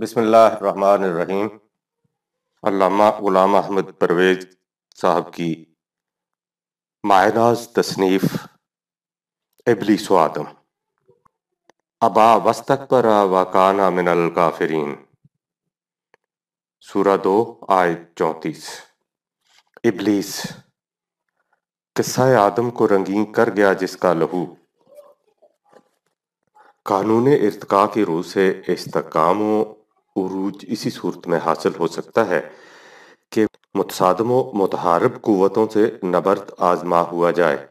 बिसमीम अल्लामा गुलाम अहमद परवेज साहब की माहराज तसनीफ़ इबलीस आदम अबा वस्तक पर वाकाना मिनल काफरीन सूरा दो आय चौंतीस इबलीस किस्सा आदम को रंगीन कर गया जिसका लहू कानून इर्तका के रूह से इस्तकामों उरूज इसी सूरत में हासिल हो सकता है कि मुतसादम मतहारब क़वतों से नबर्द आजमा हुआ जाए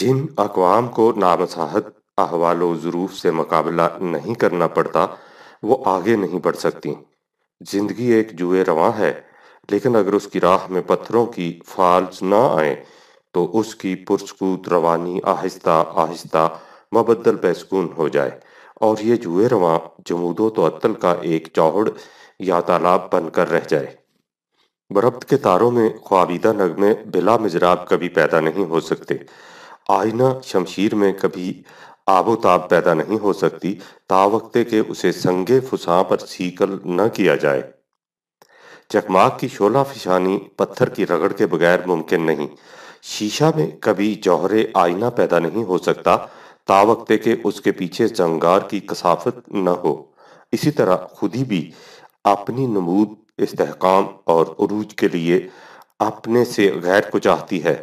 जिन अकवाम को नामसाहत अहवाल ज़रूफ से मुकाबला नहीं करना पड़ता वो आगे नहीं बढ़ सकती ज़िंदगी एक जुए रवा है लेकिन अगर उसकी राह में पत्थरों की फाल्स ना आए तो उसकी पुरस्कूत रवानी आहिस्ता आहिस्ता मबदल बेसकून हो जाए और ये जुए रवा जमूदो तो अतल का एक चौहड़ या तालाब बनकर रह जाए बरब्त के तारों में ख्वाबीदा नगमे बिला मिजराब कभी पैदा नहीं हो सकते आईना शमशीर में कभी आबोताब पैदा नहीं हो सकती तावक्ते के उसे संगे फुसा पर सीकल न किया जाए चकमाक की शोला फिशानी पत्थर की रगड़ के बगैर मुमकिन नहीं शीशा में कभी जौहरे आईना पैदा नहीं हो सकता तावक्ते के उसके पीछे जंगार की कसाफत न हो इसी तरह खुदी भी अपनी नमूद इस्तेकाम और अरूज के लिए अपने से गैर को चाहती है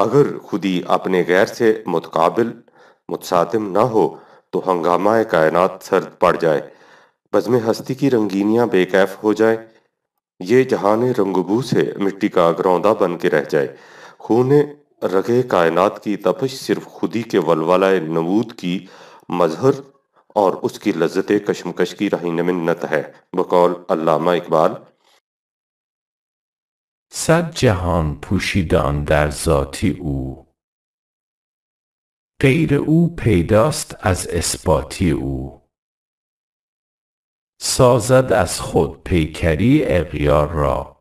अगर खुदी अपने गैर से मुतकबिल मुतसातिम न हो तो हंगामा कायनात सर्द पड़ जाए बज़म हस्ती की रंगीनियाँ बेकैफ हो जाए ये जहाने रंगबू से मिट्टी का ग्रौदा बन के रह जाए खून रगे कायनात की तपश सिर्फ खुदी के वलवलाए नबूद की मजहर और उसकी लज्जत कशमकश की रहनमिन्नत है बकौल अल्लामा इकबाल सद जहान पोशीदान दर जाती ऊ غیر او پیداست از اثباتی او سازد از خود پیکری اقیار را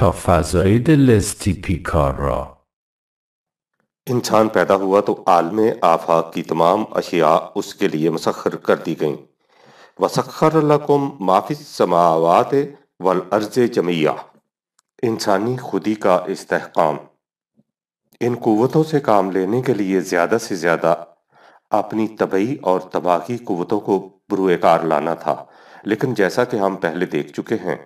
था फ़ाजाइद लेस्टिपिकारा इंसान पैदा हुआ तो आलम आफाक की तमाम अशिया उसके लिए मसखर कर दी गईं वसखर लकुम माफिस समावात वल अर्ज जमैया इंसानी खुदी का इस्तेकाम इन क़वतों से काम लेने के लिए ज़्यादा से ज़्यादा अपनी तबई और तबाही क़वतों को बरूएकार लाना था लेकिन जैसा कि हम पहले देख चुके हैं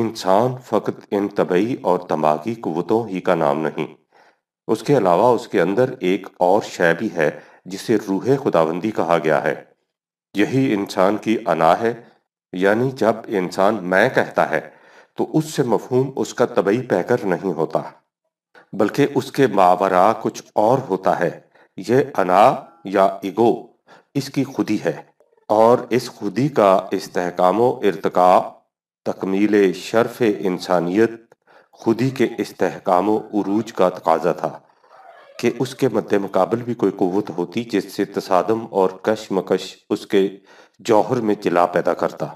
इंसान फ़कत इन तबई और दिमागी क़ुव्वतों ही का नाम नहीं उसके अलावा उसके अंदर एक और शय भी है जिसे रूह खुदाबंदी कहा गया है यही इंसान की अना है यानी जब इंसान मैं कहता है तो उससे मफहूम उसका तबई पैकर नहीं होता बल्कि उसके मावरा कुछ और होता है यह अना या इगो इसकी खुदी है और इस खुदी का इस्तेकाम इरतका तकमील शर्फ इंसानियत खुदी के इसकाम अरूज का तकाजा था कि उसके मद्द मुकाबल भी कोई कुत होती जिससे तसादम और कशमकश उसके जौहर में चिला पैदा करता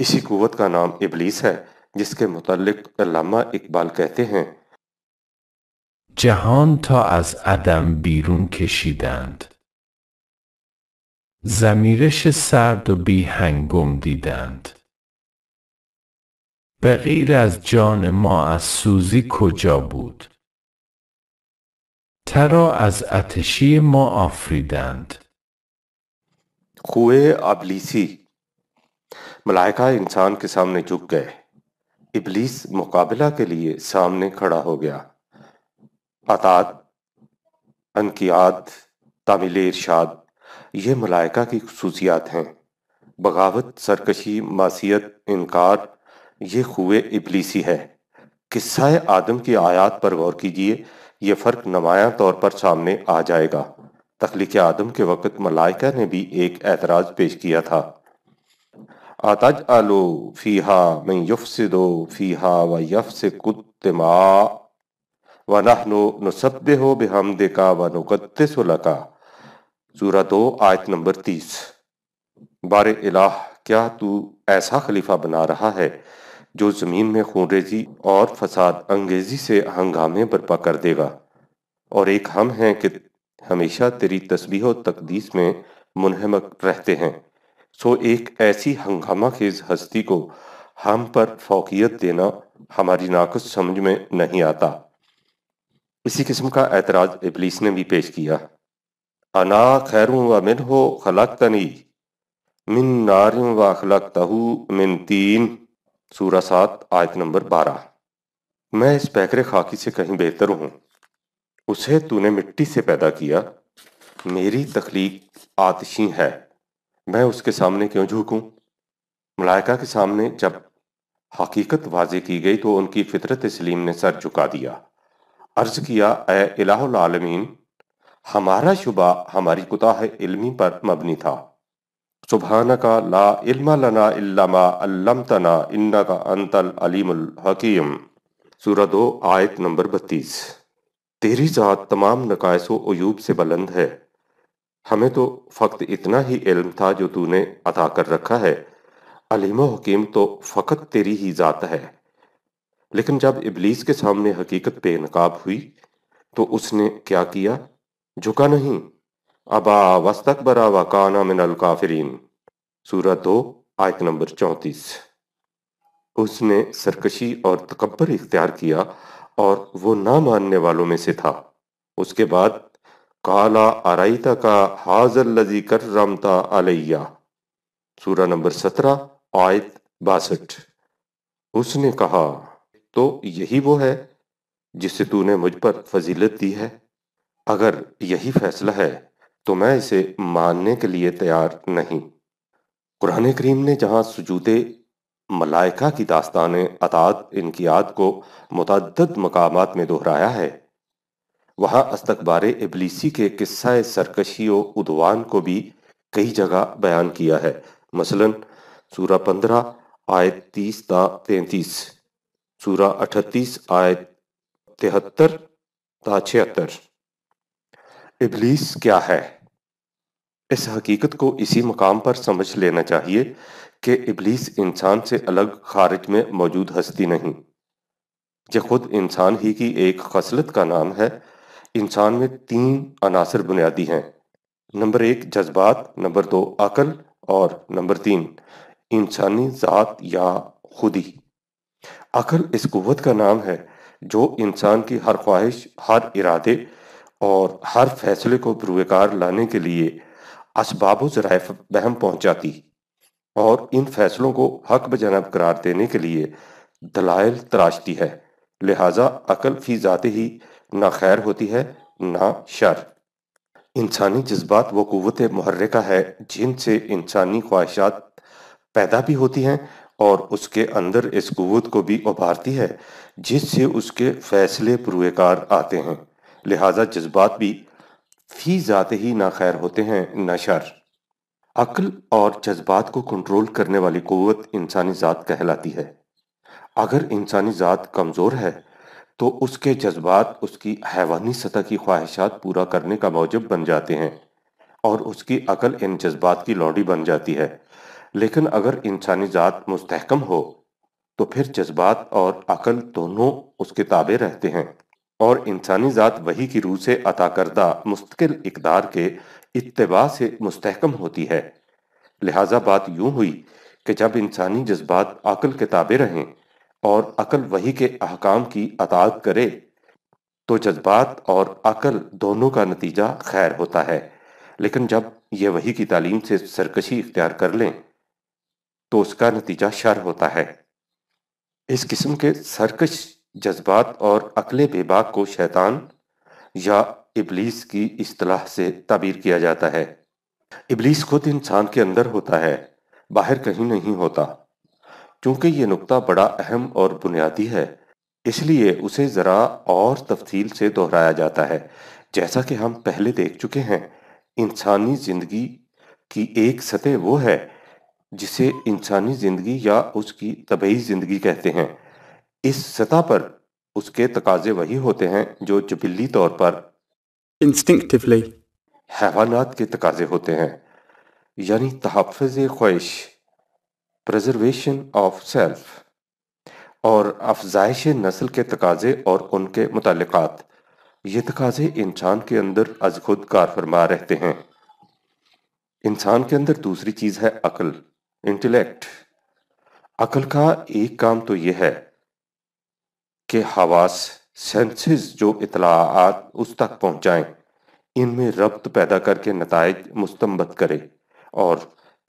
इसी कुत का नाम इबलीस है जिसके मुतलक़ इकबाल कहते हैं جهان تا از عدم بیرون کشیدند. زمیرش سرد و بیهنگم دیدند. به غیر از جان ما از سوزی کجا بود ترا از اتشی ما آفریدند कुएं अबलीसी मलाइका इंसान के सामने झुक गए इबलीस मुकाबला के लिए सामने खड़ा हो गया अतात अनकियात तामिल इरशाद ये मलाइका की खसूसियात हैं बगावत सरकशी मासीत इनकार ये खुए इबलीसी है किस्सा आदम की आयात पर गौर कीजिए ये फ़र्क नमाया तौर पर सामने आ जाएगा तखलीक आदम के वक़्त मलाइका ने भी एक एतराज़ पेश किया था आताज आलो फ़ीहा मैं युफ से दो फ़ीहा व यफ से कुत्तमा व नहनो नसब हो बेहमदे का व नुकत्तिस लका सूरा दो आयत नंबर तीस बार इलाह क्या तू ऐसा खलीफा बना रहा है जो जमीन में खूनरेजी और फसाद अंगेजी से हंगामे बर्पा कर देगा और एक हम हैं कि हमेशा तेरी तस्बीह तकदीस में मुनहमक रहते हैं सो एक ऐसी हंगामा खेज हस्ती को हम पर फोकियत देना हमारी नाकस समझ में नहीं आता इसी किस्म का एतराज इबलीस ने भी पेश किया अना खैरों व मिन हो खलक तनी मिन नारू व मिन तीन सूरा सात आयत नंबर बारह मैं इस पैकरे खाकी से कहीं बेहतर हूँ उसे तूने मिट्टी से पैदा किया मेरी तखलीक आतिशी है मैं उसके सामने क्यों झुकूं? मलायका के सामने जब हकीकत वाजे की गई तो उनकी फितरत सलीम ने सर झुका दिया अर्ज किया ए इलामीन हमारा शुबा हमारी कुताह इल्मी पर मबनी था सुबहानका ला इल्म लना इल्लमा अल्लमतना इन्नका अंतल आयत नंबर बत्तीस तेरी तमाम नकायस वयूब से बुलंद है हमें तो फ़क्त इतना ही इल्म था जो तूने अदा कर रखा है अलीम हकीम तो फ़कत तेरी ही ज़ात है लेकिन जब इबलीस के सामने हकीकत बेनकाब हुई तो उसने क्या किया झुका नहीं अबा वस्तकबरा वाना मिनल काफरीन सूरत दो आयत नंबर चौंतीस उसने सरकशी और तकबर इख्तियार किया और वो ना मानने वालों में से था उसके बाद काला आरईता का हाजल लजी कर रमता अलैया सूरा नंबर सत्रह आयत बासठ उसने कहा तो यही वो है जिससे तूने मुझ पर फजीलत दी है अगर यही फैसला है तो मैं इसे मानने के लिए तैयार नहीं कुरान करीम ने जहां सजूद मलाइका की दास्तान अतात इनकियात को मतद मकाम में दोहराया है वहाँ अस्तकबार इबलीसी के किस्सा सरकशी व उदवान को भी कई जगह बयान किया है मसलन सूरा पंद्रह आयत तीस ता तैतीस सूरा अठतीस आयत तिहत्तर ता छिहत्तर इबलीस क्या है इस हकीकत को इसी मकाम पर समझ लेना चाहिए कि इबलीस इंसान से अलग खारिज में मौजूद हस्ती नहीं यह खुद इंसान ही की एक खसलत का नाम है इंसान में तीन अनासर बुनियादी हैं नंबर एक जज्बात नंबर दो अकल और नंबर तीन इंसानी ज़ात या खुदी अकल इस कुत का नाम है जो इंसान की हर ख्वाहिश हर इरादे और हर फैसले को पुरवेकार लाने के लिए असबाब जराय बहम पहुंचाती और इन फैसलों को हक बजनब करार देने के लिए दलाइल तराशती है लिहाजा अकल फी जाते ही ना खैर होती है ना शर इंसानी जज्बात व कुत महरका है जिनसे इंसानी ख्वाहिशात पैदा भी होती हैं और उसके अंदर इस क़वत को भी उभारती है जिससे उसके फैसले पुरुकार आते हैं लिहाजा जज्बात भी फी जाते ही ना खैर होते हैं न शर अक्ल और जज्बात को कंट्रोल करने वाली क़वत इंसानी ज़ात कहलाती है अगर इंसानी ज़ात कमज़ोर है तो उसके जज्बात उसकी हैवानी सतह की ख्वाहिशात पूरा करने का मौजब बन जाते हैं और उसकी अकल इन जज्बात की लौड़ी बन जाती है लेकिन अगर इंसानी ज़ात मुस्तहकम हो तो फिर जज्बात और अकल दोनों उसके ताबे रहते हैं और इंसानी ज़ात वही की रूह से अता करदा मुस्तकिल इकदार के इतबा से मुस्तकम होती है लिहाजा बात यूं हुई कि जब इंसानी जज्बात अकल के ताबे रहें और अकल वही के अहकाम की अतात करे तो जज्बात और अकल दोनों का नतीजा खैर होता है लेकिन जब यह वही की तालीम से सरकशी इख्तियार कर लें तो उसका नतीजा शर होता है इस किस्म के सरकश जज्बात और अकल बेबाक को शैतान या इबलीस की असलाह से ताबीर किया जाता है इबलीस खुद इंसान के अंदर होता है बाहर कहीं नहीं होता क्योंकि ये नुकता बड़ा अहम और बुनियादी है इसलिए उसे ज़रा और तफसील से दोहराया जाता है जैसा कि हम पहले देख चुके हैं इंसानी ज़िंदगी की एक सतह वो है जिसे इंसानी ज़िंदगी या उसकी तबई ज़िंदगी कहते हैं इस सतह पर उसके तकाजे वही होते हैं जो जबिली तौर पर इंस्टिंक्टिवली हैवानात के तकाजे होते हैं यानी तहफ़ ख्वाहिश प्रजर्वेशन ऑफ सेल्फ और अफजाइश नस्ल के तकाजे और उनके मुतलक़ात ये तकाजे इंसान के अंदर अज खुद कार फरमा रहते हैं इंसान के अंदर दूसरी चीज़ है अकल इंटेलेक्ट अकल का एक काम तो यह है के हवास सेंसेस जो इतलाआत उस तक पहुंचाएं इनमें रब्त पैदा करके नतज मुस्तमत करे और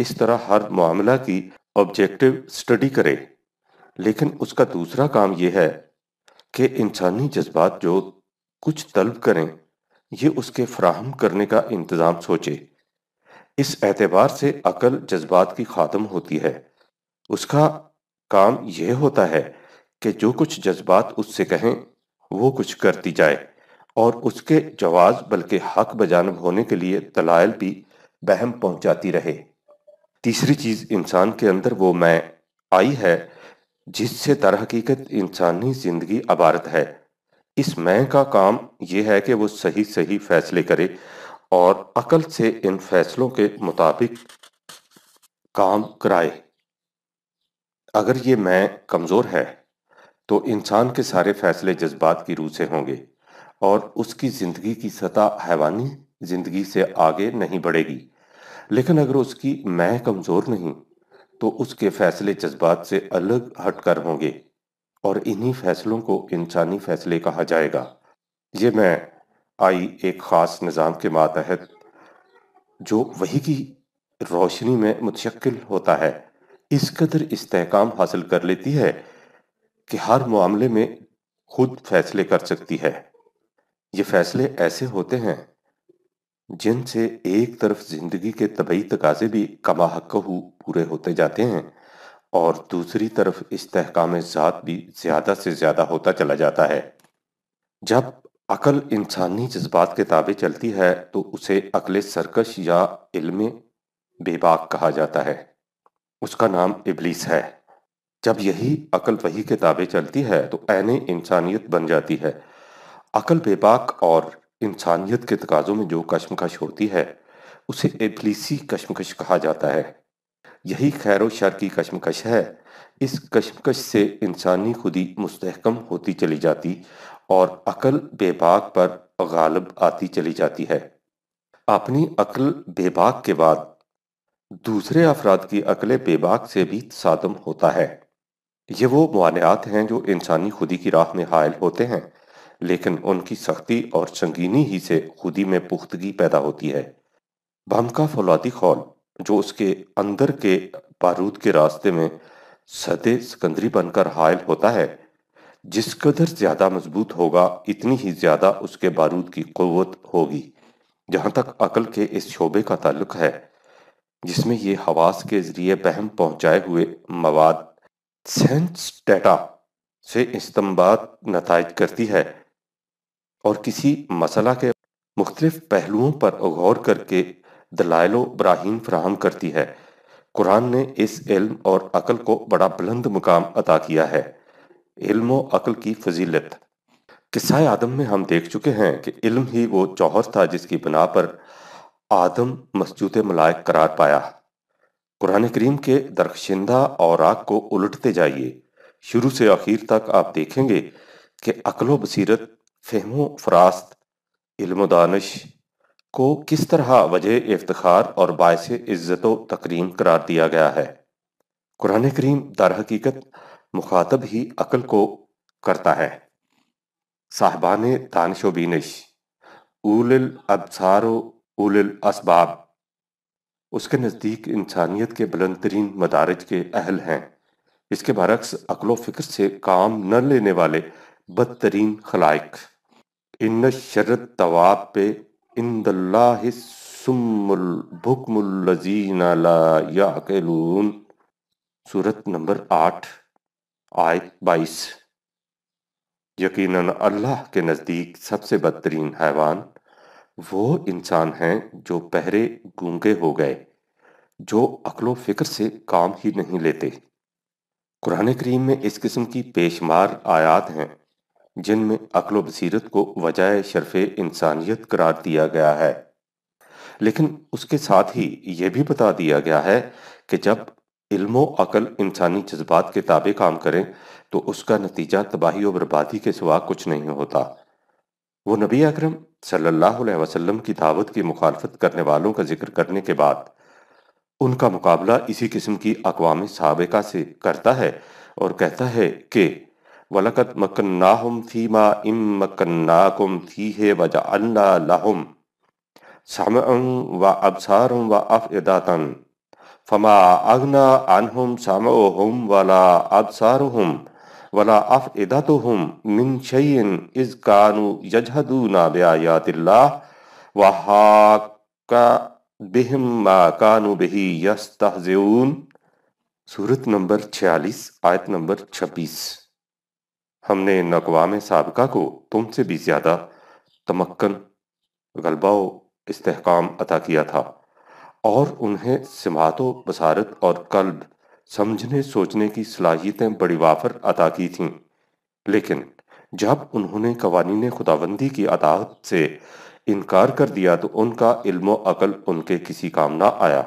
इस तरह हर मामला की ऑब्जेक्टिव स्टडी करे लेकिन उसका दूसरा काम यह है कि इंसानी जज्बात जो कुछ तलब करें ये उसके फ्राहम करने का इंतज़ाम सोचे इस एतबार से अकल जज्बात की ख़ात्म होती है उसका काम यह होता है कि जो कुछ जज्बात उससे कहें वो कुछ करती जाए और उसके जवाज बल्कि हक बजानब होने के लिए दलायल भी बहम पहुंचाती रहे तीसरी चीज़ इंसान के अंदर वो मैं आई है जिससे हकीकत इंसानी ज़िंदगी अबारत है इस मैं का काम यह है कि वो सही सही फैसले करे और अकल से इन फैसलों के मुताबिक काम कराए अगर ये मैं कमज़ोर है तो इंसान के सारे फैसले जज्बात की रूह से होंगे और उसकी ज़िंदगी की सतह हैवानी ज़िंदगी से आगे नहीं बढ़ेगी लेकिन अगर उसकी मैं कमज़ोर नहीं तो उसके फैसले जज्बात से अलग हटकर होंगे और इन्हीं फैसलों को इंसानी फैसले कहा जाएगा ये मैं आई एक ख़ास निज़ाम के मातहत जो वही की रोशनी में मुतशक्ल होता है इस कदर इस्तेकाम हासिल कर लेती है कि हर मामले में खुद फैसले कर सकती है ये फैसले ऐसे होते हैं जिनसे एक तरफ जिंदगी के तबई तकाजे भी कमाहकहू पूरे होते जाते हैं और दूसरी तरफ इस्तेकाम ज़ात भी ज़्यादा से ज़्यादा होता चला जाता है जब अकल इंसानी जज्बात के ताबे चलती है तो उसे अकल सरकश या इल्म बेबाक कहा जाता है उसका नाम इबलीस है जब यही अकल वही के ताबे चलती है तो ऐने इंसानियत बन जाती है अकल बेबाक और इंसानियत के तकाजों में जो कश्मकश होती है उसे एबलीसी कश्मकश कहा जाता है यही खैर व शर की कश्मकश है इस कश्मकश से इंसानी खुदी मुस्तकम होती चली जाती और अकल बेबाक पर गालब आती चली जाती है अपनी अकल बेबाक के बाद दूसरे अफराद की अकल बेबाक से भी सादम होता है ये वो मानियात हैं जो इंसानी खुदी की राह में हायल होते हैं लेकिन उनकी सख्ती और संगीनी ही से खुदी में पुख्तगी पैदा होती है बम का फौलादी खौल जो उसके अंदर के बारूद के रास्ते में सदे सिकंदरी बनकर हायल होता है जिस कदर ज्यादा मजबूत होगा इतनी ही ज्यादा उसके बारूद की क़वत होगी जहाँ तक अकल के इस शोबे का ताल्लुक है जिसमें ये हवास के जरिए बहम पहुंचाए हुए मवाद सेंस डेटा से इस्तेमाल नतज करती है और किसी मसला के मुख्तलिफ पहलुओं पर गौर करके दलाइलो ब्राहिम फ्राहम करती है कुरान ने इस इल्म और अकल को बड़ा बुलंद मुकाम अदा किया है इल्म अकल की फजीलत किस्सा आदम में हम देख चुके हैं कि इल्म ही वो जौहर था जिसकी बिना पर आदम मस्जूद मलायक करार पाया कुरान करीम के दरखशिंदा और आग को उलटते जाइए शुरू से आखिर तक आप देखेंगे कि अकलो बसीरत फहमो फरास्त इल्म दानश को किस तरह वजह इफ्तार और बायस इज़्ज़त तकरीम करार दिया गया है कुरान करीम दर हकीकत मुखातब ही अकल को करता है साहबान दानश व बीनश उल अबसारो उल असबाब उसके नज़दीक इंसानियत के बुलंद तरीन मदारज के अहल हैं इसके बरक्स अकलो फिक्र से काम न लेने वाले बदतरीन खलाइक इन शरत तवाब पे इंदुल्लाजीन सूरत नंबर आठ आयत बाईस यकीन अल्लाह के नज़दीक सबसे बदतरीन हैवान वो इंसान हैं जो पहरे गूंगे हो गए जो अकलो फिक्र से काम ही नहीं लेते कुरान करीम में इस किस्म की पेशमार आयात हैं जिनमें अकलो बसीरत को वजाय शरफ इंसानियत करार दिया गया है लेकिन उसके साथ ही यह भी बता दिया गया है कि जब इल्मो अकल इंसानी जज्बात के ताबे काम करें तो उसका नतीजा तबाही और बर्बादी के सिवा कुछ नहीं होता वो नबी अकरम सल्लल्लाहु अलैहि वसल्लम की दावत की मुखालफत करने वालों का जिक्र करने के बाद उनका मुकाबला इसी किस्म की अकवाम सबका से करता है और कहता है कि वलकत मकन्नाहुम फीमा इम मकन्नाकुम फी है वजा लाहुम सम व अबसारम व अफ़ातन फमा अगना अनहुम साम वला अबसारहुम वला अफ मिन इज यजहदूना वहाका बिहिम मा बिही यस्तहजून सूरत नंबर 46 आयत नंबर 26 हमने नकवा में सबका को तुमसे भी ज़्यादा तमक्कन गलबा व इस्तेकाम अता किया था और उन्हें सिमातो बसारत और कल्ब समझने सोचने की सलाहियतें बड़ी वाफर अदा की थीं लेकिन जब उन्होंने कवानी खुदाबंदी की अदात से इनकार कर दिया तो उनका इल्म अकल उनके किसी काम ना आया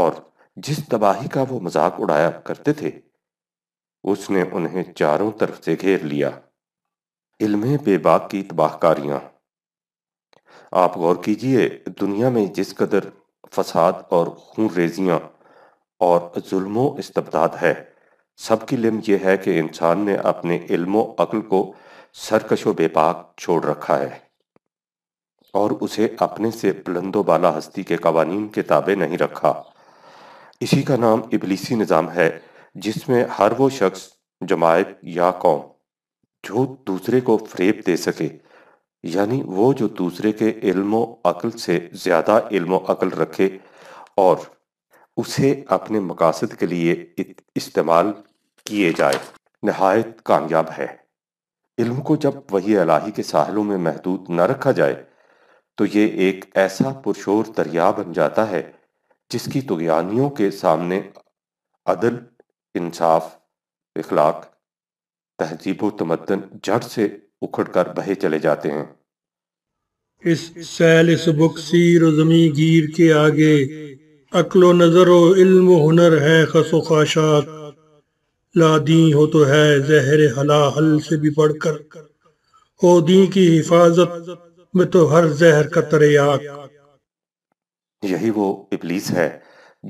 और जिस तबाही का वो मजाक उड़ाया करते थे उसने उन्हें चारों तरफ से घेर लिया इल्मे बेबाक की तबाहकारियां आप गौर कीजिए दुनिया में जिस कदर फसाद और खून रेजियां और जुल्मो इस्तबदाद है सबकी लिम यह है कि इंसान ने अपने इल्मो अक्ल को सरकशो बेपाक छोड़ रखा है और उसे अपने से बुलंदो बाला हस्ती के कवानीन के ताबे नहीं रखा इसी का नाम इबलीसी निज़ाम है जिसमें हर वो शख्स जमायत या कौम जो दूसरे को फ्रेब दे सके यानी वो जो दूसरे के इल्मो अकल से ज़्यादा इल्मो अकल रखे और उसे अपने मकासद के लिए इस्तेमाल किए जाए नहायत कामयाब है इल्म को जब वही अलाही के साहलों में महदूद न रखा जाए तो ये एक ऐसा पुरशोर दरिया बन जाता है जिसकी तुगयानियों के सामने अदल इंसाफ इखलाक तहजीब व तमदन जड़ से उखड़ कर बहे चले जाते हैं इस सैल सबुक सीर जमी गिर के आगे अक्लो नज़र व इल्म हुनर है खसो खाशात लादी हो तो है जहर हला हल से भी बढ़कर हो दी की हिफाजत में तो हर जहर का याक यही वो इबलीस है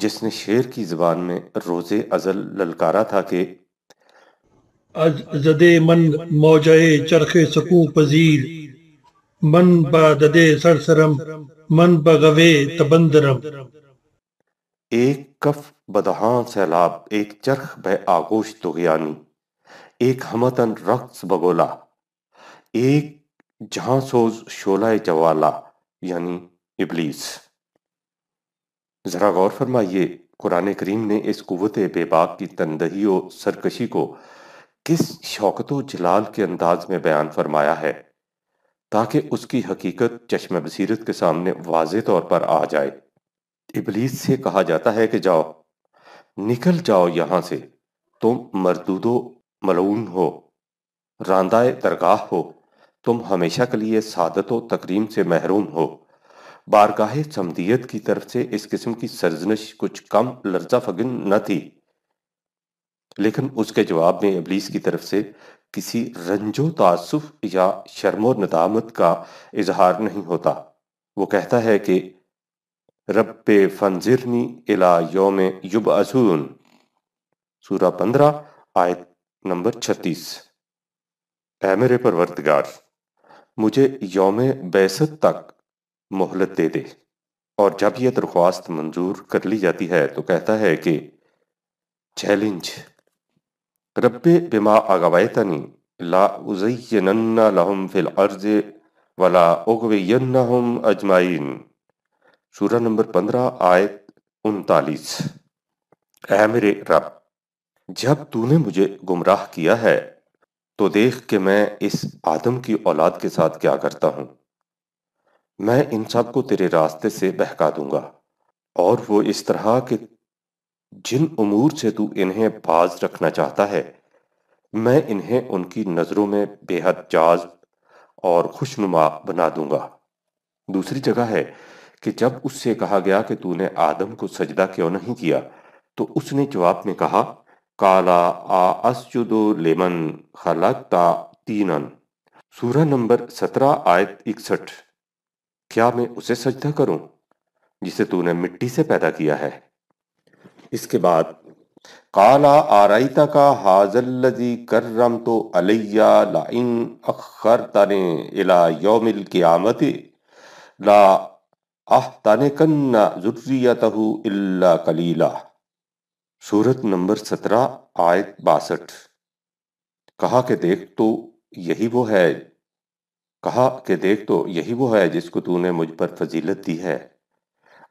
जिसने शेर की जुबान में रोजे अजल ललकारा था कि जदे मन मौजाए चरखे सकू पजीर मन बा ददे सरसरम मन बगवे तबंदरम एक कफ बदहां सैलाब एक चरख बह आगोश तुगयानी एक हमतन रक्स बगोला एक झांसोज शोला जवाला यानी इबलीस ज़रा गौर फरमाइए कुरान करीम ने इस कुत बेबाक की तनदही व सरकशी को किस शौकत जलाल के अंदाज में बयान फरमाया है ताकि उसकी हकीकत चश्म बसीरत के सामने वाज तौर पर आ जाए इबलीस से कहा जाता है कि जाओ निकल जाओ यहां से तुम मरदूदो मलून हो रांदाए दरगाह हो तुम हमेशा के लिए सादत व तकरीम से महरूम हो बारगाह समदियत की तरफ से इस किस्म की सरजनश कुछ कम लर्जा फगिन न थी लेकिन उसके जवाब में इबलीस की तरफ से किसी रंजो तासुफ या शर्मो नदामत का इजहार नहीं होता वो कहता है कि रब फनजिरनी इला योम युब असून सूरा पंद्रह आयत नंबर छत्तीस ए मेरे परवरदगार मुझे योम बैसत तक मोहलत दे दे और जब यह दरख्वास्त मंजूर कर ली जाती है तो कहता है कि चैलेंज रब बिमा आगवायतनी ला उजयन्ना लहम फिल अर्ज वला उगवयन्ना हम अजमाइन सूरा नंबर पंद्रह आयत उनतालीस ऐ मेरे रब जब तूने मुझे गुमराह किया है तो देख के मैं इस आदम की औलाद के साथ क्या करता हूं मैं इन सब को तेरे रास्ते से बहका दूंगा और वो इस तरह के जिन उमूर से तू इन्हें बाज रखना चाहता है मैं इन्हें उनकी नज़रों में बेहद जाज और खुशनुमा बना दूंगा दूसरी जगह है कि जब उससे कहा गया कि तूने आदम को सजदा क्यों नहीं किया तो उसने जवाब में कहा काला आ आसजुदो लेमन खलकता तीनन सूरह नंबर सत्रह आयत इकसठ क्या मैं उसे सजदा करूं जिसे तूने मिट्टी से पैदा किया है इसके बाद काला आरईता का हाजल्लजी करम तो अलैया लाइन अखर तने इला योमिल आमती ला आह ताने कन्ना जुर्रियतहु इल्ला कलीला सूरत नंबर सत्रह आयत बासठ कहा के देख तो यही वो है कहा के देख तो यही वो है जिसको तूने मुझ पर फजीलत दी है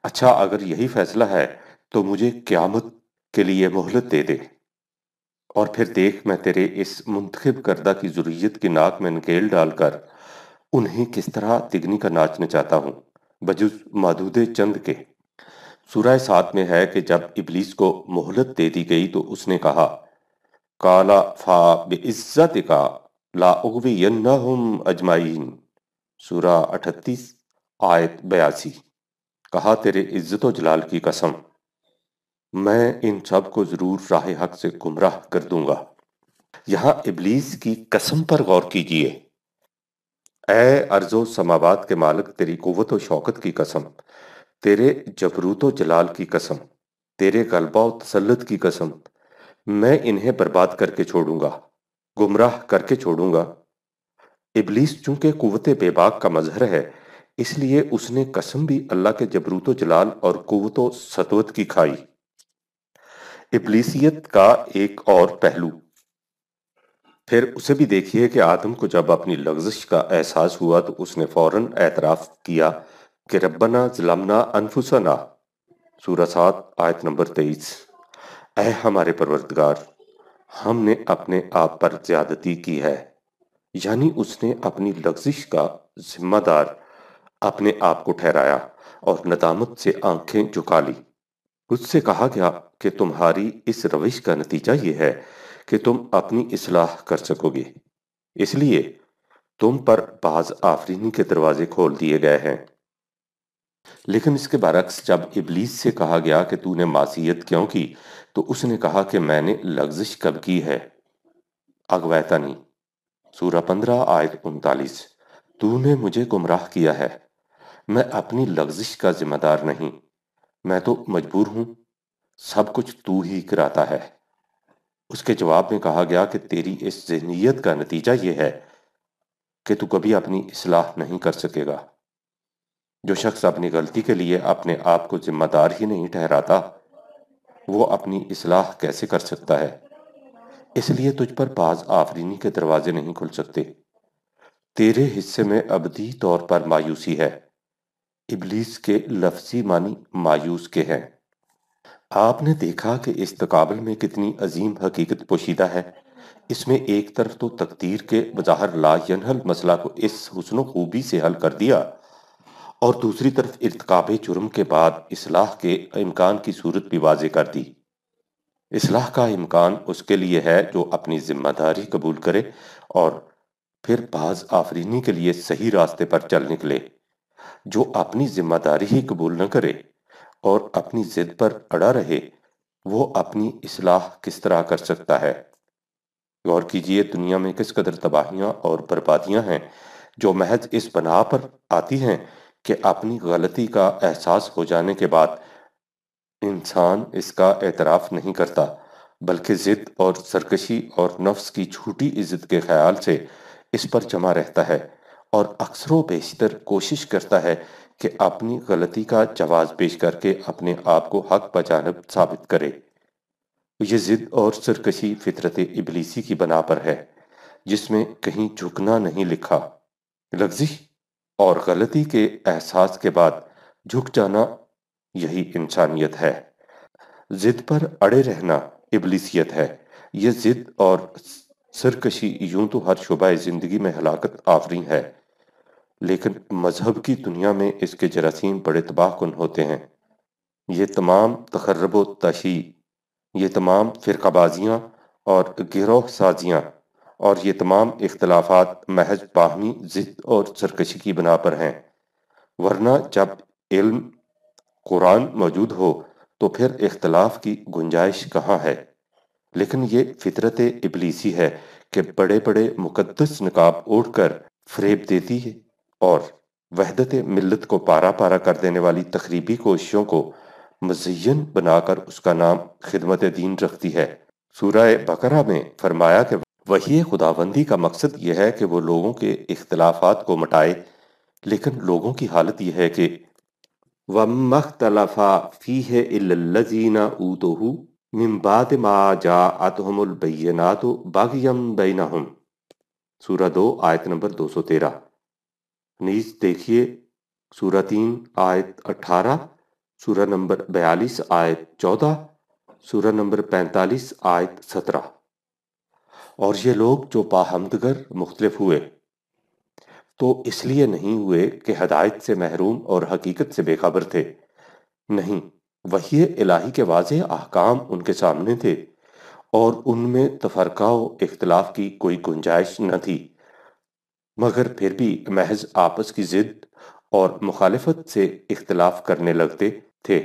अच्छा अगर यही फैसला है तो मुझे क्यामत के लिए मोहलत दे दे और फिर देख मैं तेरे इस मुंतखब करदा की जरूरीत की नाक में नकेल डालकर उन्हें किस तरह तिगनी का नाचना चाहता हूँ बजुज माधुदे चंद के सूरह सात में है कि जब इबलीस को मोहलत दे दी गई तो उसने कहा काला फा बेइज्जत का यन्नहुम अजमाइन सूरा अठतीस आयत बयासी कहा तेरे इज्जत जलाल की कसम मैं इन सब को जरूर राह हक से गुमराह कर दूंगा यहां इबलीस की कसम पर गौर कीजिए ऐ अर्जो समावाद के मालिक तेरी कुवत व शौकत की कसम तेरे जबरूत व जलाल की कसम तेरे गलबा व तसलत की कसम मैं इन्हें बर्बाद करके छोड़ूंगा गुमराह करके छोड़ूंगा इबलीस चूंकि कुवत बेबाक का मजहर है इसलिए उसने कसम भी अल्लाह के जबरूत जलाल और कुवत सतवत की खाई इबलीसियत का एक और पहलू फिर उसे भी देखिए कि आदम को जब अपनी लग्जिश का एहसास हुआ तो उसने फौरन एतराफ़ किया कि रब्बना जलमना अनफुसना सूरह सात आयत नंबर तेईस अः हमारे परवरदगार हमने अपने आप पर ज्यादती की है यानी उसने अपनी लग्जिश का जिम्मेदार अपने आप को ठहराया और नदामत से आंखें झुका ली उससे कहा गया कि तुम्हारी इस रविश का नतीजा यह है कि तुम अपनी इसलाह कर सकोगे इसलिए तुम पर बाज आफरीनी के दरवाजे खोल दिए गए हैं लेकिन इसके बरक्स जब इबलीस से कहा गया कि तूने मासीत क्यों की तो उसने कहा कि मैंने लग्जिश कब की है अगवैतनी सूरा पंद्रह आयत उनतालीस तूने मुझे गुमराह किया है मैं अपनी लग्जिश का जिम्मेदार नहीं मैं तो मजबूर हूं सब कुछ तू ही कराता है उसके जवाब में कहा गया कि तेरी इस जहनीत का नतीजा ये है कि तू कभी अपनी असलाह नहीं कर सकेगा जो शख्स अपनी गलती के लिए अपने आप को जिम्मेदार ही नहीं ठहराता वो अपनी असलाह कैसे कर सकता है इसलिए तुझ पर बाज आफरीनी के दरवाजे नहीं खुल सकते तेरे हिस्से में अबदी तौर पर मायूसी है इबलीस के लफ्जी मानी मायूस के हैं आपने देखा कि इस तकाबल में कितनी अजीम हकीकत पोशीदा है इसमें एक तरफ तो तकदीर के बज़ाहर ला यनहल मसला को इस हसन खूबी से हल कर दिया और दूसरी तरफ इरतकाब जुर्म के बाद इसलाह के इम्कान की सूरत भी वाज कर दी इसलाह का इम्कान उसके लिए है जो अपनी जिम्मेदारी कबूल करे और फिर बाज आफरीनी के लिए सही रास्ते पर चल निकले जो अपनी जिम्मेदारी ही कबूल न करे और अपनी जिद पर अड़ा रहे वो अपनी इसलाह किस तरह कर सकता है गौर कीजिए दुनिया में किस कदर तबाहियां और बर्बादियां हैं जो महज इस बना पर आती हैं कि अपनी गलती का एहसास हो जाने के बाद इंसान इसका एतराफ़ नहीं करता बल्कि ज़िद और सरकशी और नफ्स की झूठी इज्जत के ख्याल से इस पर जमा रहता है और अक्सरों बेशतर कोशिश करता है कि अपनी गलती का जवाब पेश करके अपने आप को हक बजानब साबित करे ये जिद और सरकशी फितरत इबलीसी की बना पर है जिसमें कहीं झुकना नहीं लिखा लफ्जिश और गलती के एहसास के बाद झुक जाना यही इंसानियत है जिद पर अड़े रहना इबलीसियत है यह जिद और सरकशी यूं तो हर शुबा जिंदगी में हलाकत आफरी है लेकिन मजहब की दुनिया में इसके जरासीम बड़े तबाह कन होते हैं ये तमाम तखरब तशी ये तमाम फ़िरकाबाजियाँ और गिरोह साजियाँ और ये तमाम इख्तलाफात महज बाहमी ज़िद और सरकशी की बना पर हैं वरना जब इल्म कुरान मौजूद हो तो फिर इख्तलाफ की गुंजाइश कहाँ है लेकिन ये फितरत इबलीसी है कि बड़े बड़े मुकदस नकाब ओढ़ कर फरेब देती है और वहदत मिलत को पारा पारा कर देने वाली तकरीबी कोशिशों को मजयन बनाकर उसका नाम खिदमत दीन रखती है सूरह बकरा में फरमाया कि वही खुदाबंदी का मकसद यह है कि वो लोगों के इख्तलाफात को मटाए लेकिन लोगों की हालत यह है कि वमख्तलफा फ़ी है इल्लजीना ऊतोहू मिम्बात मा जा आतहमुलबैनात बागियम बैना हम सूरा दो आयत नंबर दो सौ तेरह नीज देखिए सूरा तीन आयत अठारह सूरा नंबर बयालीस आयत चौदह सूरा नंबर पैंतालीस आयत सत्रह और ये लोग जो बाहमदगर मुख्तलिफ हुए तो इसलिए नहीं हुए कि हदायत से महरूम और हकीकत से बेखबर थे नहीं वही इलाही के वाज अहकाम उनके सामने थे और उनमें तफरका इख्तलाफ की कोई गुंजाइश न थी मगर फिर भी महज आपस की जिद और मुखालफत से इख्तलाफ करने लगते थे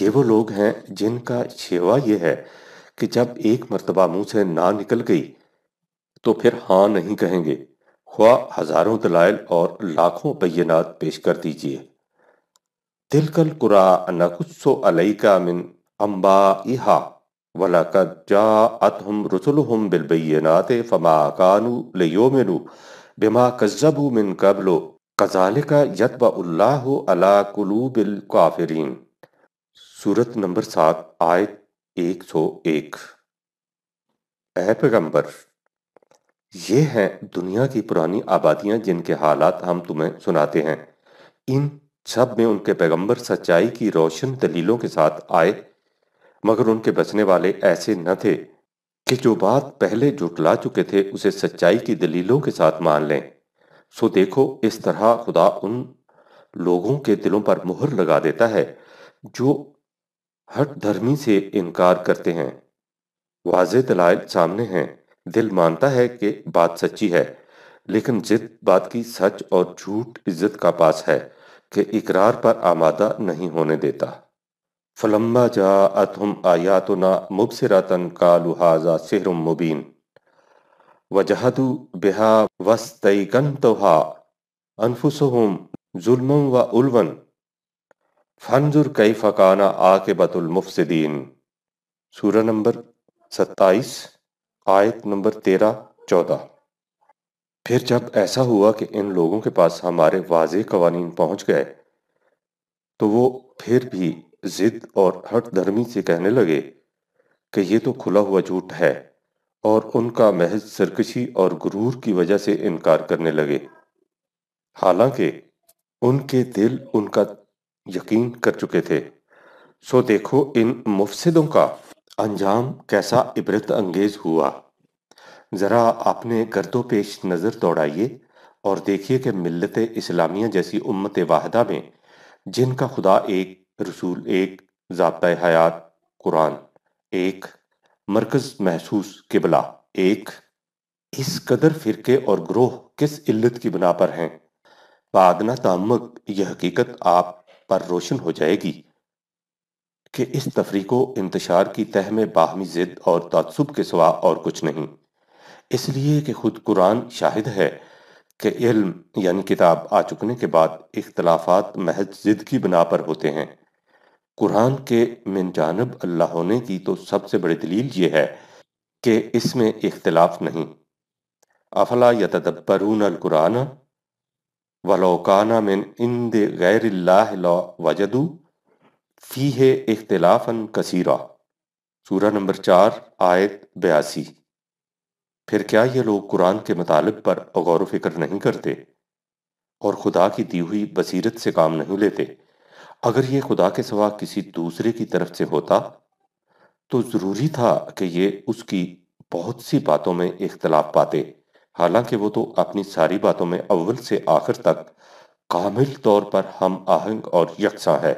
ये वो लोग हैं जिनका शेवा यह है कि जब एक मरतबा मुंह से ना निकल गई तो फिर हाँ नहीं कहेंगे ख्वा हजारों दलाइल और लाखों बैनात पेश कर दीजिए कल कुरा सो अलई का मिन अम्बा इहा कद जा हम बिल बिलबैनात फमा कानू लियोमिनू बिमा कज्जबू मिन कबलो कजालिका यतबाह अला कुलूबिल काफिरीन सूरत नंबर सात आयत एक सौ एक ए पैगम्बर ये हैं दुनिया की पुरानी आबादियां जिनके हालात हम तुम्हें सुनाते हैं इन सब में उनके पैगंबर सच्चाई की रोशन दलीलों के साथ आए मगर उनके बचने वाले ऐसे न थे कि जो बात पहले जुटला चुके थे उसे सच्चाई की दलीलों के साथ मान लें सो देखो इस तरह खुदा उन लोगों के दिलों पर मुहर लगा देता है जो हट धर्मी से इनकार करते हैं वाज दलाइल सामने हैं दिल मानता है कि बात सच्ची है लेकिन जिद बात की सच और झूठ इज्जत का पास है कि इकरार पर आमादा नहीं होने देता फलम्बा जा अतुम आयातुना मुबसरातन का लुहाजा सिहर मुबीन वजहदु बिहा वस्तन तोहा अनफुसहम जुल्म व उल्वन फनजुर कई फ़काना आकेबतुल मुफसदीन सूरह नंबर सत्ताईस आयत नंबर तेरह चौदह फिर जब ऐसा हुआ कि इन लोगों के पास हमारे वाज कवानीन पहुंच गए तो वो फिर भी जिद और हट धर्मी से कहने लगे कि ये तो खुला हुआ झूठ है और उनका महज सरकशी और गुरूर की वजह से इनकार करने लगे हालांकि उनके दिल उनका यकीन कर चुके थे सो देखो इन मुफसदों का अंजाम कैसा इबरत अंगेज हुआ ज़रा आपने गर्दो पेश नज़र दौड़ाइए और देखिए कि मिलत इस्लामिया जैसी उम्मत वाहदा में जिनका खुदा एक रसूल एक जबता हयात कुरान एक मरकज़ महसूस किबला एक इस कदर फ़िरके और ग्रोह किस इल्लत की बिना पर हैं बादना तमक यह हकीकत आप पर रोशन हो जाएगी कि इस तफरी को इंतशार की तह में बाहमी ज़िद और तत्सुब के सवा और कुछ नहीं इसलिए कि खुद कुरान शाहिद है कि इल्म यानी किताब आ चुकने के बाद इख्तलाफात महज ज़िद की बिना पर होते हैं कुरान के मिन जानब अल्लाह होने की तो सबसे बड़ी दलील ये है कि इसमें इख्तलाफ नहीं अफला या तदब्बरून कुरान वलोकाना मिन इंद गैर वजदू फ़ी है इख्तलाफन कसीरा सूरा नंबर चार आयत बयासी फिर क्या ये लोग कुरान के मतलब पर गौर व फिक्र नहीं करते और खुदा की दी हुई बसीरत से काम नहीं लेते अगर ये खुदा के सिवा किसी दूसरे की तरफ से होता तो ज़रूरी था कि ये उसकी बहुत सी बातों में इख्तलाफ पाते हालांकि वो तो अपनी सारी बातों में अव्वल से आखिर तक कामिल तौर पर हम आहंग और यकसा है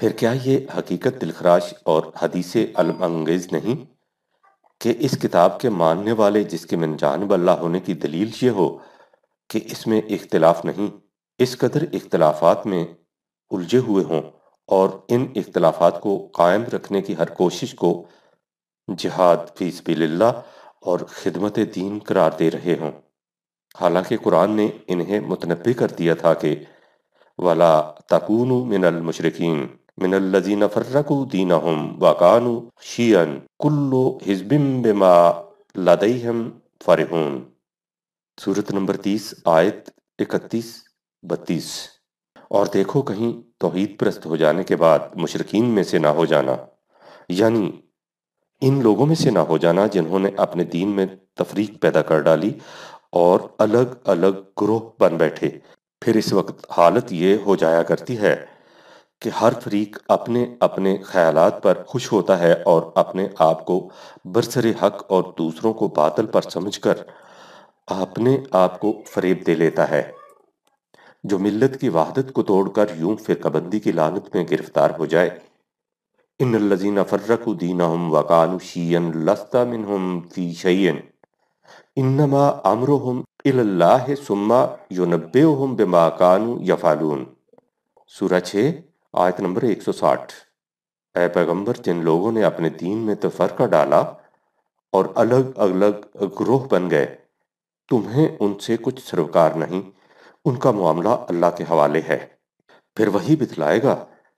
फिर क्या ये हकीकत दिलखराश और हदीस अलमंगेज नहीं कि इस किताब के मानने वाले जिसके मन जानब अल्लाह होने की दलील ये हो कि इसमें इख्तलाफ नहीं इस कदर इख्तलाफात में उलझे हुए हों और इन इख्तलाफात को कायम रखने की हर कोशिश को जिहाद फीस बिल्ला और खिदमत दीन करार दे रहे हों हालांकि कुरान ने इन्हें मुतनबी कर दिया था कि वाला तकून मिनल मशरकिन मिनल्लजीन फ़र्रकू दीना हम वकानु शीन कुल्लो हिजबिम बिमा लदई हम फ़रहून सूरत नंबर तीस आयत इकतीस बत्तीस और देखो कहीं तोहहीद प्रस्त हो जाने के बाद मुशरकिन में से ना हो जाना यानी इन लोगों में से ना हो जाना जिन्होंने अपने दीन में तफरीक पैदा कर डाली और अलग अलग ग्रोह बन बैठे फिर इस वक्त हालत ये हो जाया करती है कि हर फरीक अपने अपने ख्यालात पर खुश होता है और अपने आप को बरसर हक और दूसरों को बातल पर समझकर अपने आप को फरेब दे लेता है जो मिल्लत की वहादत को तोड़कर यूं फिरकबंदी की लानत में गिरफ्तार हो जाए इन लजीना फर्रकु दीन हम वकानु शीयन लस्ता मिन हम फी शयन इन्नमा अमर हम इल्लाह सुम्मा यो नब्बे हम बेमाकानु कानु यफालून सूरा छः आयत नंबर एक सौ साठ ए पैगम्बर जिन लोगों ने अपने दीन में तफरका तो डाला और अलग अलग ग्रोह बन गए तुम्हें उनसे कुछ सरोकार नहीं उनका मामला अल्लाह के हवाले है फिर वही बितलाएगा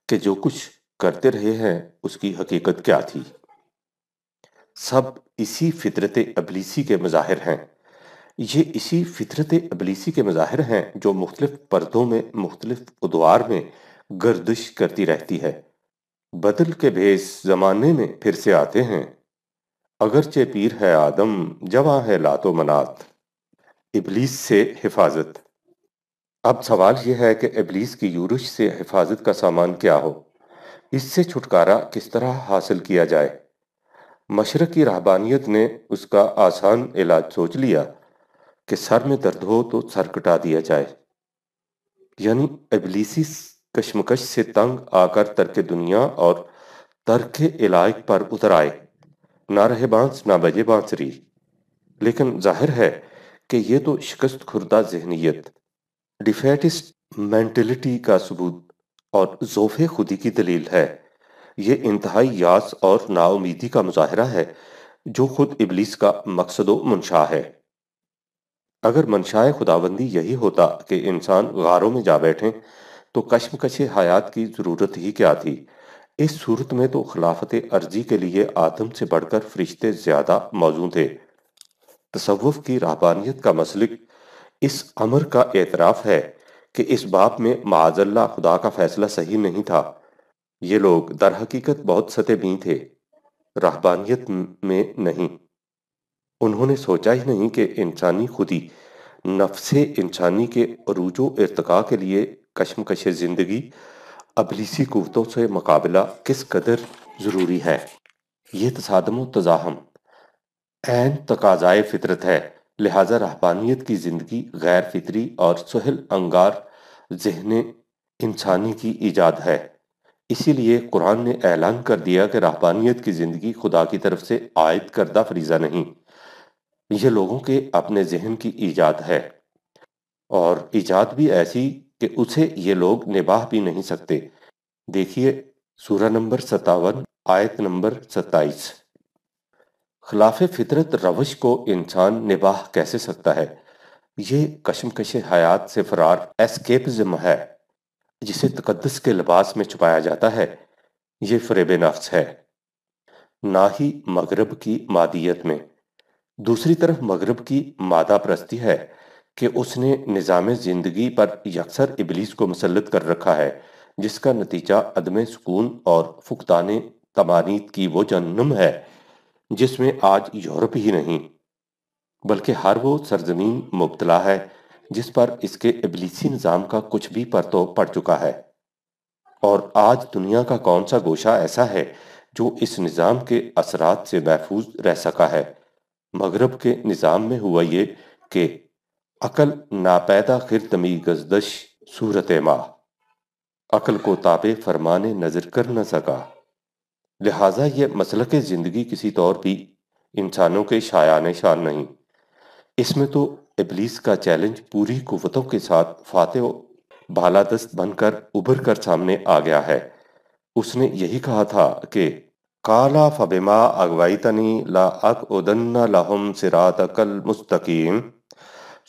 कि जो कुछ करते रहे हैं उसकी हकीकत क्या थी सब इसी फितरत अबलीसी के मज़ाहिर हैं ये इसी फितरत अबलीसी के मज़ाहिर हैं जो मुख्तलिफ पर्दों में मुख्तलिफ उदवार में गर्दिश करती रहती है बदल के भेस ज़माने में फिर से आते हैं अगरचे पीर है आदम जवा है लातो मनात इबलीस से हिफाजत अब सवाल यह है कि इबलीस की यूरिश से हिफाजत का सामान क्या हो इससे छुटकारा किस तरह हासिल किया जाए मशरक़ की रहबानियत ने उसका आसान इलाज सोच लिया कि सर में दर्द हो तो सर कटा दिया जाए यानी इबलीसी कशमकश से तंग आकर तर्क दुनिया और तर्क इलाज पर उतर आए ना रहे बांस ना बजे बांसरी लेकिन जाहिर है कि यह तो शिकस्त खुर्दा जहनीत डिफेटिस्ट मेंटेलिटी का सबूत और जोफे खुदी की दलील है ये इंतहाई यास और नाउमीदी का मुजाहरा है जो खुद इबलीस का मकसद व मनशा है अगर मनशाए खुदाबंदी यही होता कि इंसान गारों में जा बैठे तो कश्मकश हयात की ज़रूरत ही क्या थी इस सूरत में तो खिलाफत अर्जी के लिए आदम से बढ़कर फरिश्ते ज़्यादा मौजूद थे तसव्वुफ की रहबानियत का मसलिक इस अमर का एतराफ़ है कि इस बाप में माजल्ला खुदा का फैसला सही नहीं था ये लोग दर हकीकत बहुत भी थे रहबानियत में नहीं उन्होंने सोचा ही नहीं कि इंसानी खुदी नफसे इंसानी के रूजो इरतका के लिए कशमकश ज़िंदगी अबलीसी कुतों से मुकाबला किस कदर ज़रूरी है ये तसादम तजाहम एन तकाजाए फितरत है लिहाजा रहबानियत की ज़िंदगी गैर फितरी और सुहल अंगार जहन इंसानी की ईजाद है इसीलिए कुरान ने ऐलान कर दिया कि रहबानियत की ज़िंदगी खुदा की तरफ से आयद करदा फरीज़ा नहीं यह लोगों के अपने जहन की ईजाद है और ईजाद भी ऐसी कि उसे ये लोग निभा भी नहीं सकते देखिए सूरा नंबर सत्तावन आयत नंबर सत्ताईस खिलाफ फितरत रवश को इंसान निबाह कैसे सकता है ये कशमकश हयात से फरार एस्केपिज्म है जिसे तकदस के लिबास में छुपाया जाता है ये फरेब नफ्स है ना ही मगरब की मादियत में दूसरी तरफ मगरब की मादा प्रस्ती है कि उसने निज़ाम ज़िंदगी पर यकसर इबलीस को मुसलत कर रखा है जिसका नतीजा अदम सुकून और फुकतान तमानीत की वो जन्म है जिसमें आज यूरोप ही नहीं बल्कि हर वो सरजमीन मुबतला है जिस पर इसके इबलीसी निज़ाम का कुछ भी परतो पड़ चुका है और आज दुनिया का कौन सा गोशा ऐसा है जो इस निज़ाम के असरात से महफूज रह सका है मगरब के निज़ाम में हुआ ये कि अकल नापैदा खिर तमी गजदश सूरत माह अकल को तापे फरमाने नजर कर न सका लिहाजा ये मसल के ज़िंदगी किसी तौर भी इंसानों के शायान शान नहीं इसमें तो इबलीस का चैलेंज पूरी कुतों के साथ फातह बालादस्त बनकर उभर कर सामने आ गया है उसने यही कहा था कि काला फबिमा तनी ला अक उदन्ना लहुम सिरात कल मुस्तकीम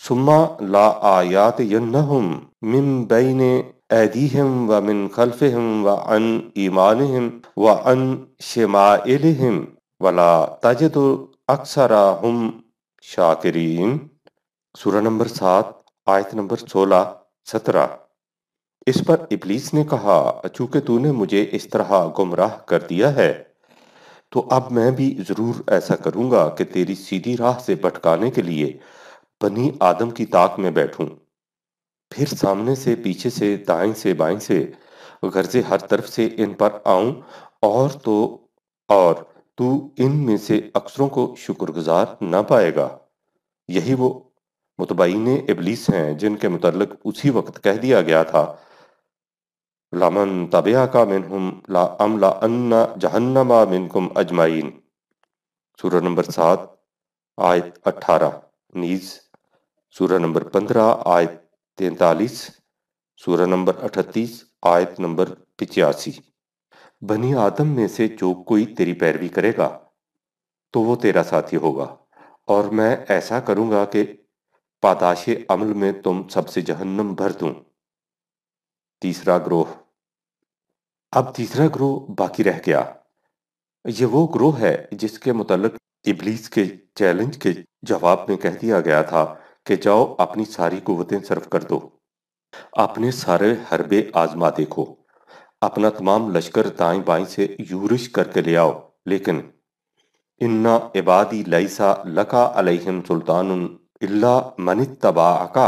सुम्मा ला आयात यन्नहुम मिम बैने أيديهم ومن خلفهم وعن إيمانهم وعن شمائلهم ولا تجد أكثرهم शाकिरीन सूरा नंबर सात आयत नंबर सोलह सत्रह इस पर इबलीस ने कहा चूंकि तूने मुझे इस तरह गुमराह कर दिया है तो अब मैं भी जरूर ऐसा करूंगा कि तेरी सीधी राह से भटकाने के लिए बनी आदम की ताक में बैठूं फिर सामने से पीछे से दाएं से बाएं से घर से हर तरफ से इन पर आऊं और तो और तू इन में से अक्सरों को शुक्रगुजार ना पाएगा यही वो मुतबाइन इबलीस हैं जिनके मुतलक उसी वक्त कह दिया गया था लामन तबिया का मिनहुम ला अम ला अन्ना जहन्नमा कुम अजमाइन सूर्य नंबर सात आयत अठारह नीज सूर्य नंबर पंद्रह आयत तैतालीस सूरह नंबर अठतीस आयत नंबर पिचासी बनी आदम में से जो कोई तेरी पैरवी करेगा तो वो तेरा साथी होगा और मैं ऐसा करूंगा कि पादाश अमल में तुम सबसे जहन्नम भर दूं तीसरा ग्रोह अब तीसरा ग्रोह बाकी रह गया ये वो ग्रोह है जिसके मुतल इबलीस के चैलेंज के जवाब में कह दिया गया था कि जाओ अपनी सारी कुवतें सर्व कर दो अपने सारे हरबे आजमा देखो अपना तमाम लश्कर दाएं बाएं से यूरिश करके ले आओ लेकिन इन्ना इबादी लईसा लका अलहम सुल्तान इल्ला मन तबाका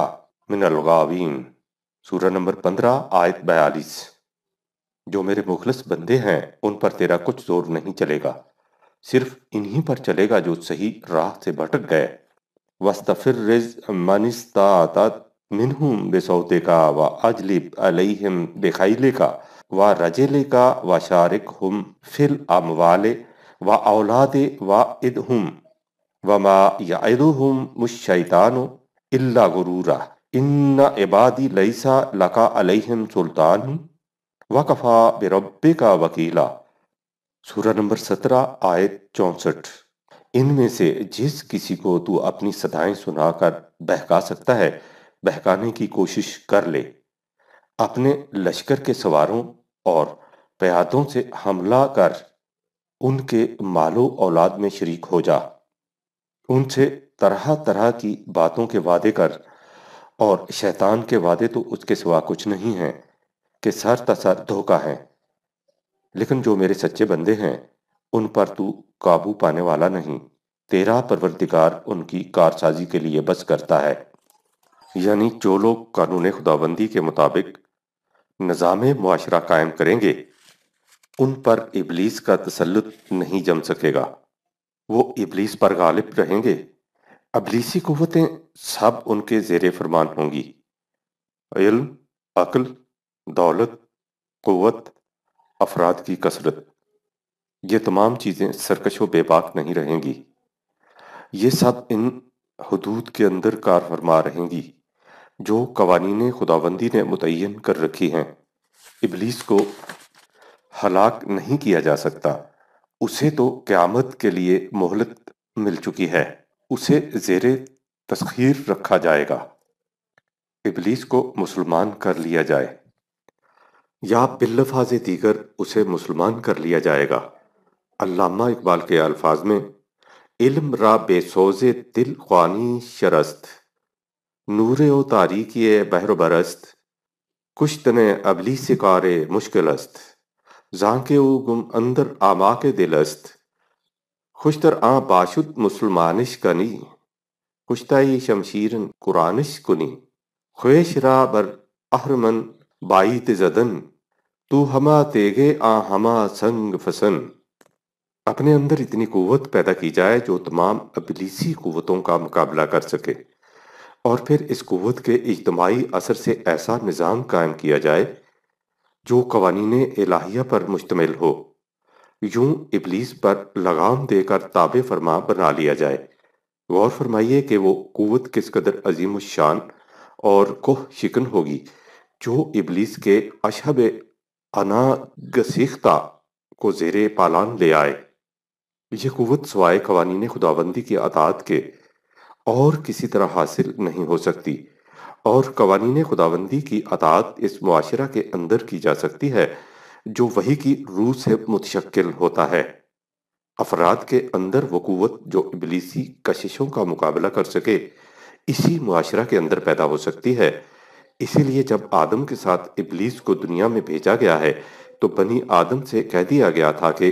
मिनलगावीन सूरह नंबर पंद्रह आयत बयालीस जो मेरे मुखलस बंदे हैं उन पर तेरा कुछ जोर नहीं चलेगा सिर्फ इन्हीं पर चलेगा जो सही राह से भटक गए वस्तफिर रिज मनिस्तात मिनहुम बेसौते का व अजलिब अलैहिम बेखैले का व रजले का व शारिक हुम फिल अमवाले व औलादे व इदहुम व मा यदुहुम मुशैतानु इल्ला गुरूरा इन इबादी लैसा लका अलैहिम सुल्तान वकफा बे रब्बे का वकीला सूरह नंबर सत्रह आयत चौंसठ इनमें से जिस किसी को तू अपनी सदाएं सुनाकर बहका सकता है बहकाने की कोशिश कर ले अपने लश्कर के सवारों और प्यादों से हमला कर उनके मालो औलाद में शरीक हो जा उनसे तरह तरह की बातों के वादे कर और शैतान के वादे तो उसके सिवा कुछ नहीं है कि सर तसर धोखा है लेकिन जो मेरे सच्चे बंदे हैं उन पर तू काबू पाने वाला नहीं तेरा परवरदिगार उनकी कारसाजी के लिए बस करता है यानी जो लोग कानून खुदाबंदी के मुताबिक निज़ाम मुआशरा कायम करेंगे उन पर इबलीस का तसलुत नहीं जम सकेगा वो इबलीस पर गालिब रहेंगे अबलीसी कुतें सब उनके जेर फरमान होंगी इल्म अकल दौलत क़वत अफराद की कसरत ये तमाम चीज़ें सरकश व बेबाक नहीं रहेंगी ये सब इन हदूद के अंदर कार फरमा रहेंगी जो कवानीन खुदाबंदी ने मुतन कर रखी हैं इबलीस को हलाक नहीं किया जा सकता उसे तो क़्यामत के लिए मोहलत मिल चुकी है उसे जेर तस्खीर रखा जाएगा इबलीस को मुसलमान कर लिया जाए या बिल्लफाज दीगर उसे मुसलमान कर लिया जाएगा अल्लामा इकबाल के अल्फाज में इल्म रा बेसोजे दिल ख्वानी शरस्त नूरे ओ तारीकी बहर बरस्त कुश्तने अबली सिकारे मुश्किल अस्त झांके ऊ गुम अंदर आमा के दिलस्त खुशतर आ बाशुत मुसलमानिश कनी खुशताई शमशीरन कुरानिश कुनी ख्वेश रा बर अहरमन बाई तिजदन तू हमा तेगे आ हमा संग फसन अपने अंदर इतनी कुवत पैदा की जाए जो तमाम अबलीसी कुवतों का मुकाबला कर सके और फिर इस कुवत के इजतमाही असर से ऐसा निज़ाम कायम किया जाए जो कवानीन इलाहिया पर मुश्तमिल हो यूं इबलीस पर लगाम देकर ताब फरमा बना लिया जाए गौर फरमाइए कि वो कुवत किस कदर अजीम शान और कोह शिकन होगी जो इबलीस के अशहब अना को जेर पालान ले आए ये कुवत सवाए कवानीन खुदाबंदी की अदात के और किसी तरह हासिल नहीं हो सकती और कवानीन खुदाबंदी की अदात इस माशरा के अंदर की जा सकती है जो वही की रूह से मुतशक्ल होता है अफराद के अंदर वो कुत जो इबलीसी कशिशों का मुकाबला कर सके इसी माशरा के अंदर पैदा हो सकती है इसीलिए जब आदम के साथ इबलीस को दुनिया में भेजा गया है तो बनी आदम से कह दिया गया था कि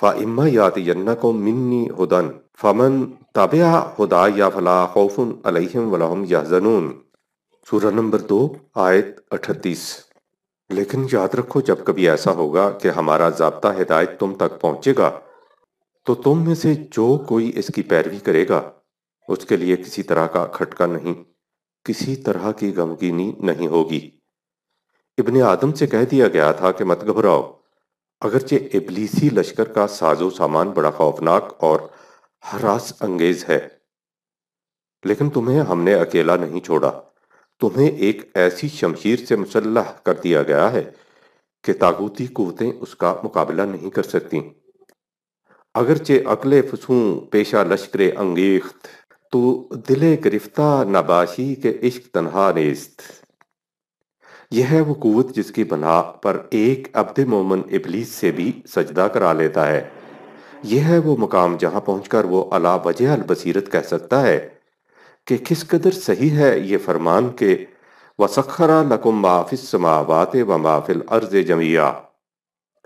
फ़ाइम्मा याति यन्ना को मिन्नी हुदन फमन तबिया हुदा या फला खौफुन अलैहिम वलहम यहजनून सूरह नंबर दो आयत अठतीस लेकिन याद रखो जब कभी ऐसा होगा कि हमारा जबता हिदायत तुम तक पहुंचेगा तो तुम में से जो कोई इसकी पैरवी करेगा उसके लिए किसी तरह का खटका नहीं किसी तरह की गमगीनी नहीं होगी इब्ने आदम से कह दिया गया था कि मत घबराओ अगरचे इबलीसी लश्कर का साजो सामान बड़ा खौफनाक और हरास अंगेज है लेकिन तुम्हें हमने अकेला नहीं छोड़ा तुम्हें एक ऐसी शमशीर से मुसल्लह कर दिया गया है कि ताकूती कुवतें उसका मुकाबला नहीं कर सकती अगरचे अकले फसू पेशा लश्कर अंगेख्त तो दिले गिरफ्तार नबाशी के इश्क तनहा नेस्त यह वो कुवत जिसकी बना पर एक अब्द मोमन इबलीस से भी सजदा करा लेता है यह है वो मकाम जहां पहुंचकर वो अला वजह अलबसीरत कह सकता है कि किस कदर सही है ये फरमान के वसखरा लकुम माफिस समावात व माफिल अर्ज जमिया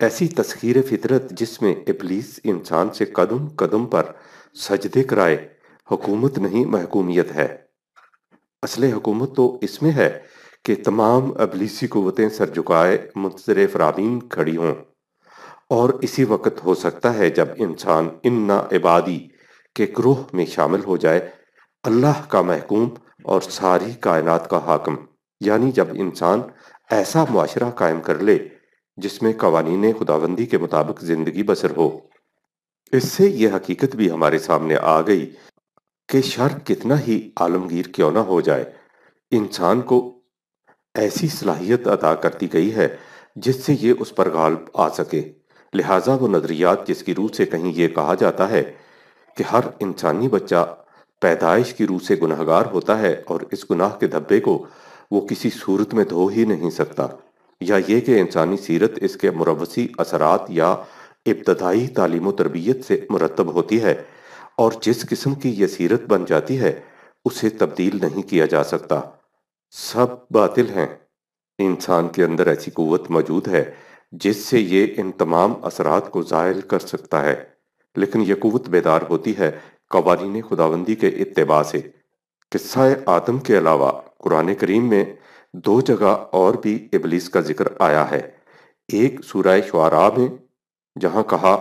ऐसी तस्खीर फितरत जिसमें इबलीस इंसान से कदम कदम पर सजदे कराए हुकूमत नहीं महकूमियत है असल हुकूमत तो इसमें है कि तमाम अबलीसी कुतें सर झुकाए मुनतरफ रामीन खड़ी हों और इसी वक्त हो सकता है जब इंसान इन इबादी के ग्रोह में शामिल हो जाए अल्लाह का महकूम और सारी कायनात का हाकम यानी जब इंसान ऐसा मुआरा कायम कर ले जिसमें कवानीन खुदाबंदी के मुताबिक ज़िंदगी बसर हो इससे यह हकीकत भी हमारे सामने आ गई कि शर कितना ही आलमगीर क्यों ना हो जाए इंसान को ऐसी सलाहियत अदा करती गई है जिससे ये उस पर गाल आ सके लिहाजा वो नज़रियात जिसकी रूह से कहीं ये कहा जाता है कि हर इंसानी बच्चा पैदाइश की रूह से गुनाहगार होता है और इस गुनाह के धब्बे को वो किसी सूरत में धो ही नहीं सकता या ये कि इंसानी सीरत इसके मुरवसी असरात या इब्तदाई तालीम तरबियत से मुरतब होती है और जिस किस्म की यह सीरत बन जाती है उसे तब्दील नहीं किया जा सकता सब बातिल हैं इंसान के अंदर ऐसी क़ुवत मौजूद है जिससे ये इन तमाम असरात को ज़ायल कर सकता है लेकिन यह क़ुवत बेदार होती है ने खुदाबंदी के इतबा से किस्सा आदम के अलावा कुरान करीम में दो जगह और भी इबलीस का जिक्र आया है एक सूरा शुरा में जहाँ कहा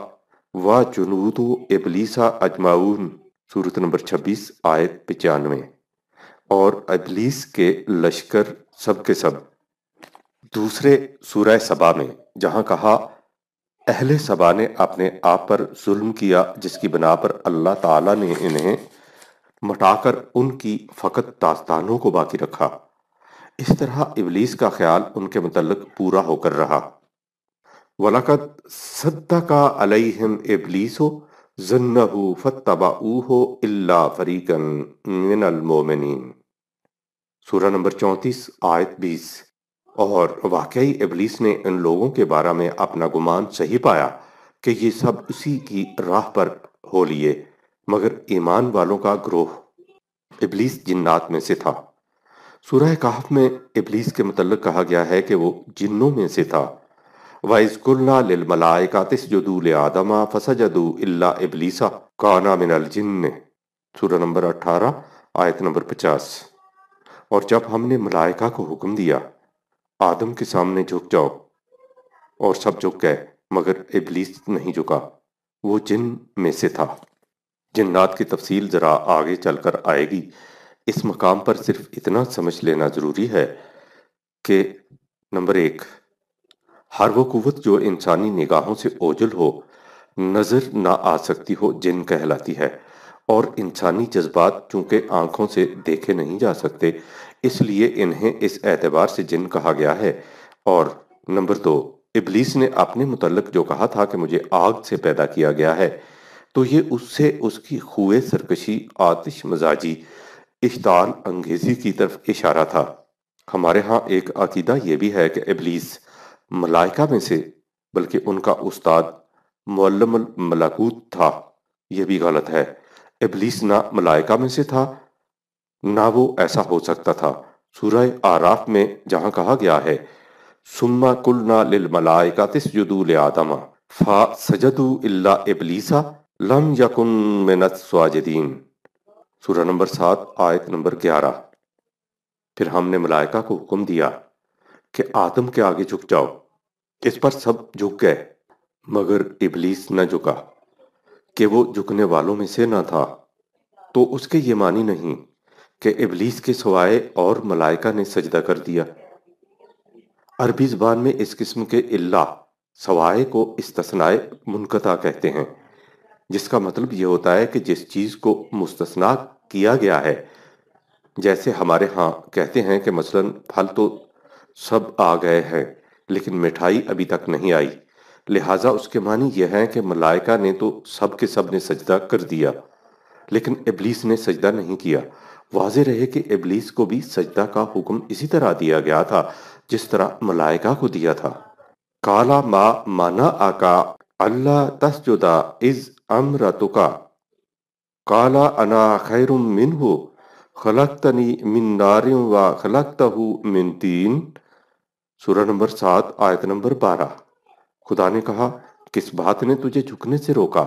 व जुनूद इबलीसा अजमाउन सूरत नंबर छब्बीस आयत पचानवे और अबलीस के लश्कर सब के सब दूसरे सूरह सबा में जहां कहा अहले सबा ने अपने आप पर जुल्म किया जिसकी बना पर अल्लाह ताला ने इन्हें मटाकर उनकी फ़कत दास्तानों को बाकी रखा इस तरह इबलीस का ख्याल उनके मतलब पूरा होकर रहा वलकत सद्दा का अलहिम इबलीसो हो फतबा ऊहो अल्ला फरीकन मिनल मोमिनीन सूरह नंबर चौंतीस आयत बीस और वाकई इबलीस ने इन लोगों के बारे में अपना गुमान सही पाया कि ये सब उसी की राह पर हो लिए मगर ईमान वालों का ग्रोह इबलीस जिन्नात में से था सूरह कहफ में इबलीस के मतलब कहा गया है कि वो जिन्नों में से था वाइजकुल्ला आदमा फसजदू इल्ला इबलीसा काना मिनल जिन्न सूरह नंबर अट्ठारह आयत नंबर पचास और जब हमने मलाइका को हुक्म दिया आदम के सामने झुक जाओ और सब झुक गए मगर इबलीस नहीं झुका वो जिन में से था जिन्नात की तफसील ज़रा आगे चलकर आएगी इस मकाम पर सिर्फ इतना समझ लेना ज़रूरी है कि नंबर एक हर वो कुवत जो इंसानी निगाहों से ओझल हो नज़र ना आ सकती हो जिन कहलाती है और इंसानी जज्बात चूंकि आंखों से देखे नहीं जा सकते इसलिए इन्हें इस एतबार से जिन कहा गया है और नंबर दो इबलीस ने अपने मुतलक जो कहा था कि मुझे आग से पैदा किया गया है तो ये उससे उसकी खुए सरकशी आतिश मजाजी इश्ताल अंगेजी की तरफ इशारा था हमारे यहाँ एक अकीदा यह भी है कि इबलीस मलाइका में से बल्कि उनका उस्ताद मलकूत था यह भी गलत है इबलीस ना मलाइका में से था ना वो ऐसा हो सकता था सूरह आराफ में जहां कहा गया है सुम्मा कुल ना लिल मलाइका तिसजुदू ले आदमा फा सजदू इल्ला इबलीसा लम यकुन मिनत स्वाजदीन सूरह नंबर सात आयत नंबर ग्यारह फिर हमने मलाइका को हुक्म दिया कि आदम के आगे झुक जाओ इस पर सब झुक गए मगर इबलीस न झुका कि वो झुकने वालों में से न था तो उसके ये मानी नहीं कि इबलीस के सवाए और मलाइका ने सजदा कर दिया अरबी जबान में इस किस्म के इल्ला सवाए को इस्तनाए मुनकता कहते हैं जिसका मतलब यह होता है कि जिस चीज़ को मुस्तना किया गया है जैसे हमारे यहाँ कहते हैं कि मसलन फल तो सब आ गए हैं लेकिन मिठाई अभी तक नहीं आई लिहाजा उसके मानी यह है कि मलाइका ने तो सब के सब ने सजदा कर दिया लेकिन इबलीस ने सजदा नहीं किया वाज रहे कि इबलीस को भी सजदा का हुक्म इसी तरह दिया गया था जिस तरह मलाइका को दिया था काला मा माना आका अल्लाह तस्जुदा इज अमरतुका काला अना खैरुम मिन हो खलकतनी मिन नारियों व खलकतहू मिन तीन सूरह नंबर सात आयत नंबर बारह खुदा ने कहा किस बात ने तुझे झुकने से रोका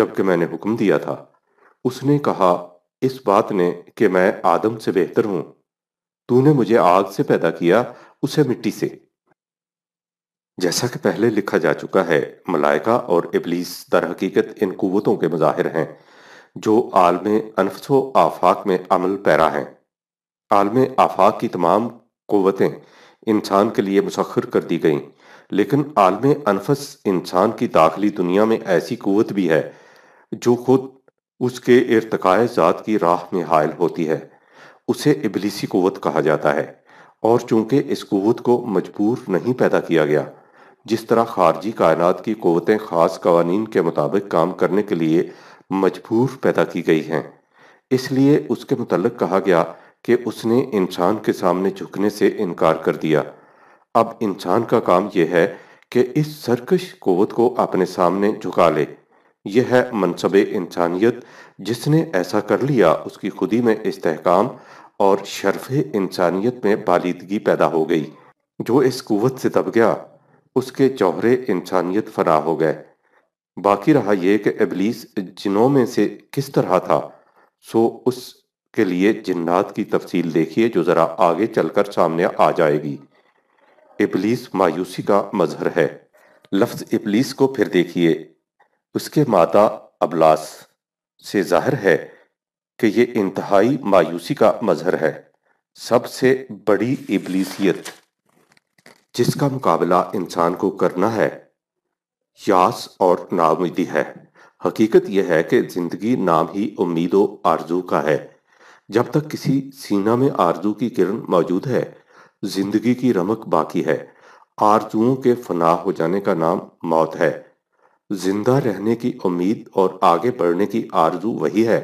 जबकि मैंने हुक्म दिया था उसने कहा इस बात ने कि मैं आदम से बेहतर हूं तूने मुझे आग से पैदा किया उसे मिट्टी से जैसा कि पहले लिखा जा चुका है मलाइका और इबलीस दर हकीकत इन कुवतों के मज़ाहिर हैं जो आलम अनफसो आफाक में अमल पैरा हैं आलम आफाक की तमाम कुवतें इंसान के लिए मुसखर कर दी गईं लेकिन आलम अनफस इंसान की दाखिली दुनिया में ऐसी क़वत भी है जो खुद उसके इरतकाय ज़ात की राह में हायल होती है उसे इबलीसी क़वत कहा जाता है और चूंकि इस क़वत को मजबूर नहीं पैदा किया गया जिस तरह खारजी कायनात की क़वतें ख़ास कवानीन के मुताबिक काम करने के लिए मजबूर पैदा की गई हैं इसलिए उसके मुतल कहा गया कि उसने इंसान के सामने झुकने से इनकार कर दिया अब इंसान का काम यह है कि इस सरकश कुत को अपने सामने झुका ले यह है मनसब इंसानियत जिसने ऐसा कर लिया उसकी खुदी में इस्तेकाम और शर्फ इंसानियत में बालीदगी पैदा हो गई जो इस कुत से दब गया उसके चौहरे इंसानियत फना हो गए बाकी रहा यह कि इबलीस जिनों में से किस तरह था सो उसके लिए जिन्नात की तफसील देखिए जो ज़रा आगे चलकर सामने आ जाएगी इबलीस मायूसी का मजहर है लफ्ज इबलीस को फिर देखिए उसके माता अबलास से जाहिर है कि ये इंतहाई मायूसी का मजहर है सबसे बड़ी इबलीसियत जिसका मुकाबला इंसान को करना है यास और नाउमीदी है हकीकत यह है कि जिंदगी नाम ही उम्मीदों आरजू का है जब तक किसी सीना में आरजू की किरण मौजूद है जिंदगी की रमक बाकी है आरजुओं के फना हो जाने का नाम मौत है जिंदा रहने की उम्मीद और आगे बढ़ने की आरजू वही है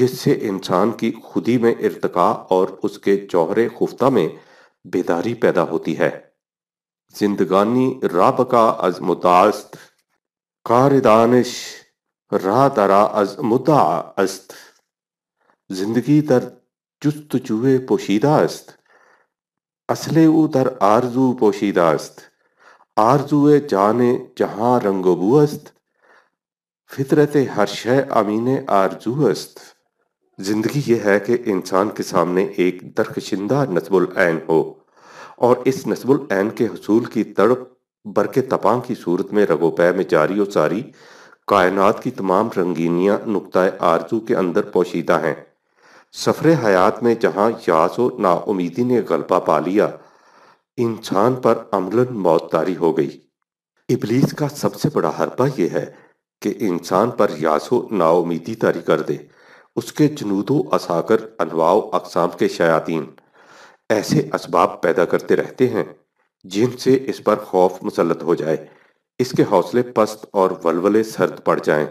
जिससे इंसान की खुदी में इर्तका और उसके चौहरे खुफ्ता में बेदारी पैदा होती है जिंदगानी राबका अज मुतास्त कार दानिश तरा अज मुता अस्त जिंदगी दर चुस्त चूहे पोशीदा अस्त असले उ दर आरजू पोशीदास्त आरजू जाने जहां रंगोबूअस्त फितरत हर शय आमीन आरजू अस्त जिंदगी यह है कि इंसान के सामने एक दरकशिंदा ऐन हो और इस ऐन के हसूल की तड़प बरके तपां की सूरत में रगोपै में जारी और सारी कायनात की तमाम रंगीनियाँ नुकतः आरजू के अंदर पोशीदा हैं सफ़र हयात में जहाँ यास व नाउमीदी ने गलबा पा लिया इंसान पर अमलन मौत तारी हो गई इबलीस का सबसे बड़ा हरबा यह है कि इंसान पर यासो नाउमीदी तारी कर दे उसके जनूदो असाकर अनवाओ अकसाम के शयातीन ऐसे इसबाब पैदा करते रहते हैं जिनसे इस पर खौफ मुसलत हो जाए इसके हौसले पस्त और वलवले सर्द पड़ जाएं,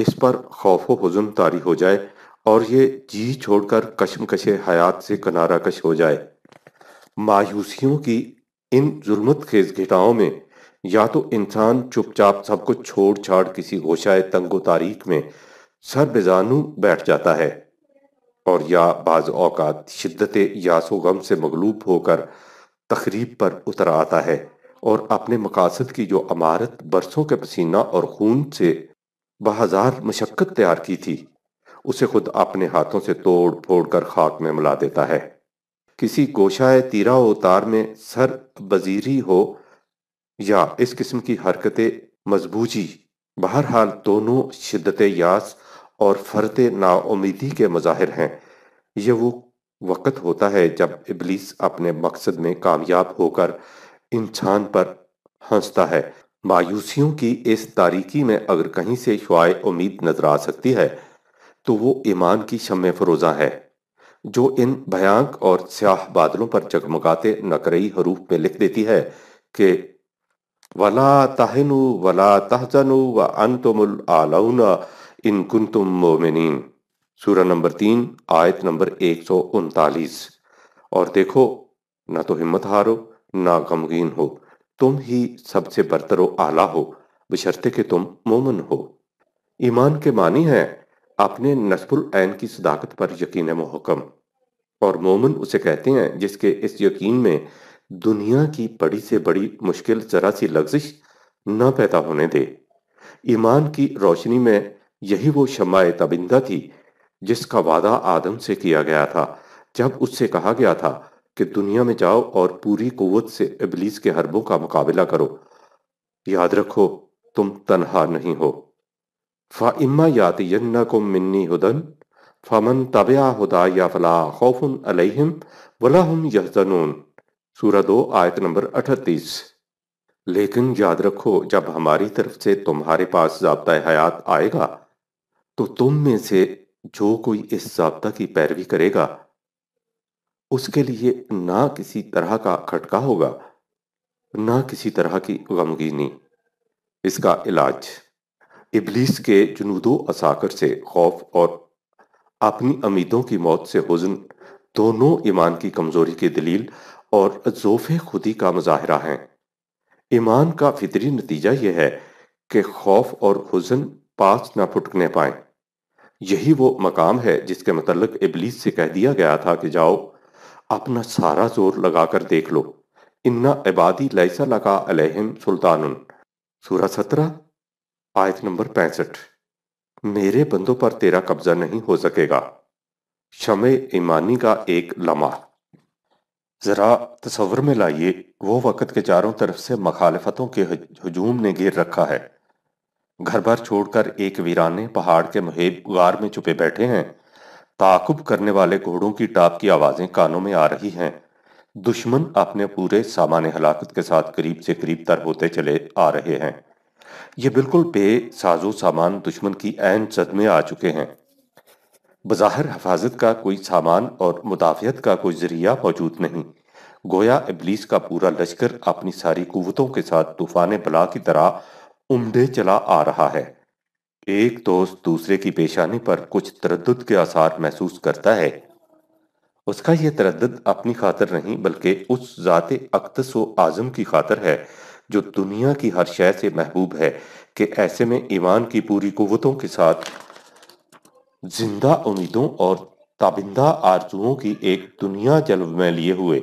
इस पर खौफ हजन तारी हो जाए और ये जी छोड़कर कशमकश हयात से कनारा कश हो जाए मायूसियों की इन जुलमत खेज घिटाओं में या तो इंसान चुपचाप सब कुछ छोड़ छाड़ किसी गोशाए तंगो तारीख में सर बेजानू बैठ जाता है और या बाज औकात शिद्दत यासो गम से मगलूब होकर तकरीब पर उतर आता है और अपने मकासद की जो अमारत बरसों के पसीना और खून से बहजार मशक्क़त तैयार की थी उसे खुद अपने हाथों से तोड़ फोड़ कर खाक में मिला देता है किसी गोशाए तीरा उतार में सर बजीरी हो या इस किस्म की हरकतें मजबूजी बहरहाल दोनों शिद्दत यास और फरत नाउमीदी के मज़ाहिर हैं यह वो वक़्त होता है जब इबलीस अपने मकसद में कामयाब होकर इंसान पर हंसता है मायूसियों की इस तारीकी में अगर कहीं से शुआ उम्मीद नजर आ सकती है तो वो ईमान की शम फरोजा है जो इन भयांक और स्याह बादलों पर जगमगाते नकरई हरूफ में लिख देती है कि वला तहनु वला तहजनु व अंतुमुल आलौना इन कुंतुम मोमिनीन सूरह नंबर तीन आयत नंबर एक सौ उनतालीस और देखो ना तो हिम्मत हारो ना गमगीन हो तुम ही सबसे बरतरो आला हो बशर्ते कि तुम मोमन हो ईमान के मानी हैं अपने नसबुल ऐन की सदाकत पर यकीन है मोहकम और मोमन उसे कहते हैं जिसके इस यकीन में दुनिया की बड़ी से बड़ी मुश्किल जरा सी लग्जिश न पैदा होने दे ईमान की रोशनी में यही वो शमाय तबिंदा थी जिसका वादा आदम से किया गया था जब उससे कहा गया था कि दुनिया में जाओ और पूरी कुत से इबलीस के हरबों का मुकाबला करो याद रखो तुम तनहा नहीं हो फ़ाइम्मा यातियन्नकुम मिन्नी हुदन फ़मन तबिया लेकिन याद रखो जब हमारी तरफ से तुम्हारे पास जबता हयात आएगा तो तुम में से जो कोई इस जबता की पैरवी करेगा उसके लिए ना किसी तरह का खटका होगा ना किसी तरह की गमगीनी इसका इलाज इबलीस के जुनूदो असाकर से खौफ और अपनी उम्मीदों की मौत से हुजन दोनों ईमान की कमजोरी की दलील और जोफे खुदी का मुजाहरा हैं ईमान का फितरी नतीजा यह है कि खौफ और हुजन पास ना फुटकने पाए यही वो मकाम है जिसके मतलब इबलीस से कह दिया गया था कि जाओ अपना सारा जोर लगाकर देख लो इन्ना इबादी लैसा लगा अलहम सुल्तान सूरह सत्रह आयत नंबर पैंसठ मेरे बंदों पर तेरा कब्जा नहीं हो सकेगा शमे ईमानी का एक लम्हा ज़रा तस्वर में लाइए वो वक़्त के चारों तरफ से मखालफतों के हजूम ने घेर रखा है घर भर छोड़कर एक वीराने पहाड़ के महेब गार में छुपे बैठे हैं ताकुब करने वाले घोड़ों की टाप की आवाज़ें कानों में आ रही हैं दुश्मन अपने पूरे सामान्य हलाकत के साथ करीब से करीब तर होते चले आ रहे हैं ये बिल्कुल बे साजो सामान दुश्मन की ऐन जद में आ चुके हैं बज़ाहिर हफाजत का कोई सामान और मुदाफियत का कोई ज़रिया मौजूद नहीं गोया इबलीस का पूरा लश्कर अपनी सारी कुतों के साथ तूफान बला की तरह उमडे चला आ रहा है एक दोस्त दूसरे की पेशानी पर कुछ तरद के आसार महसूस करता है उसका यह तरद अपनी खातर नहीं बल्कि उस ज़ात व आज़म की खातर है जो दुनिया की हर शय से महबूब है कि ऐसे में ईमान की पूरी कुतों के साथ जिंदा उम्मीदों और ताबिंदा आरजुओं की एक दुनिया जलब में लिए हुए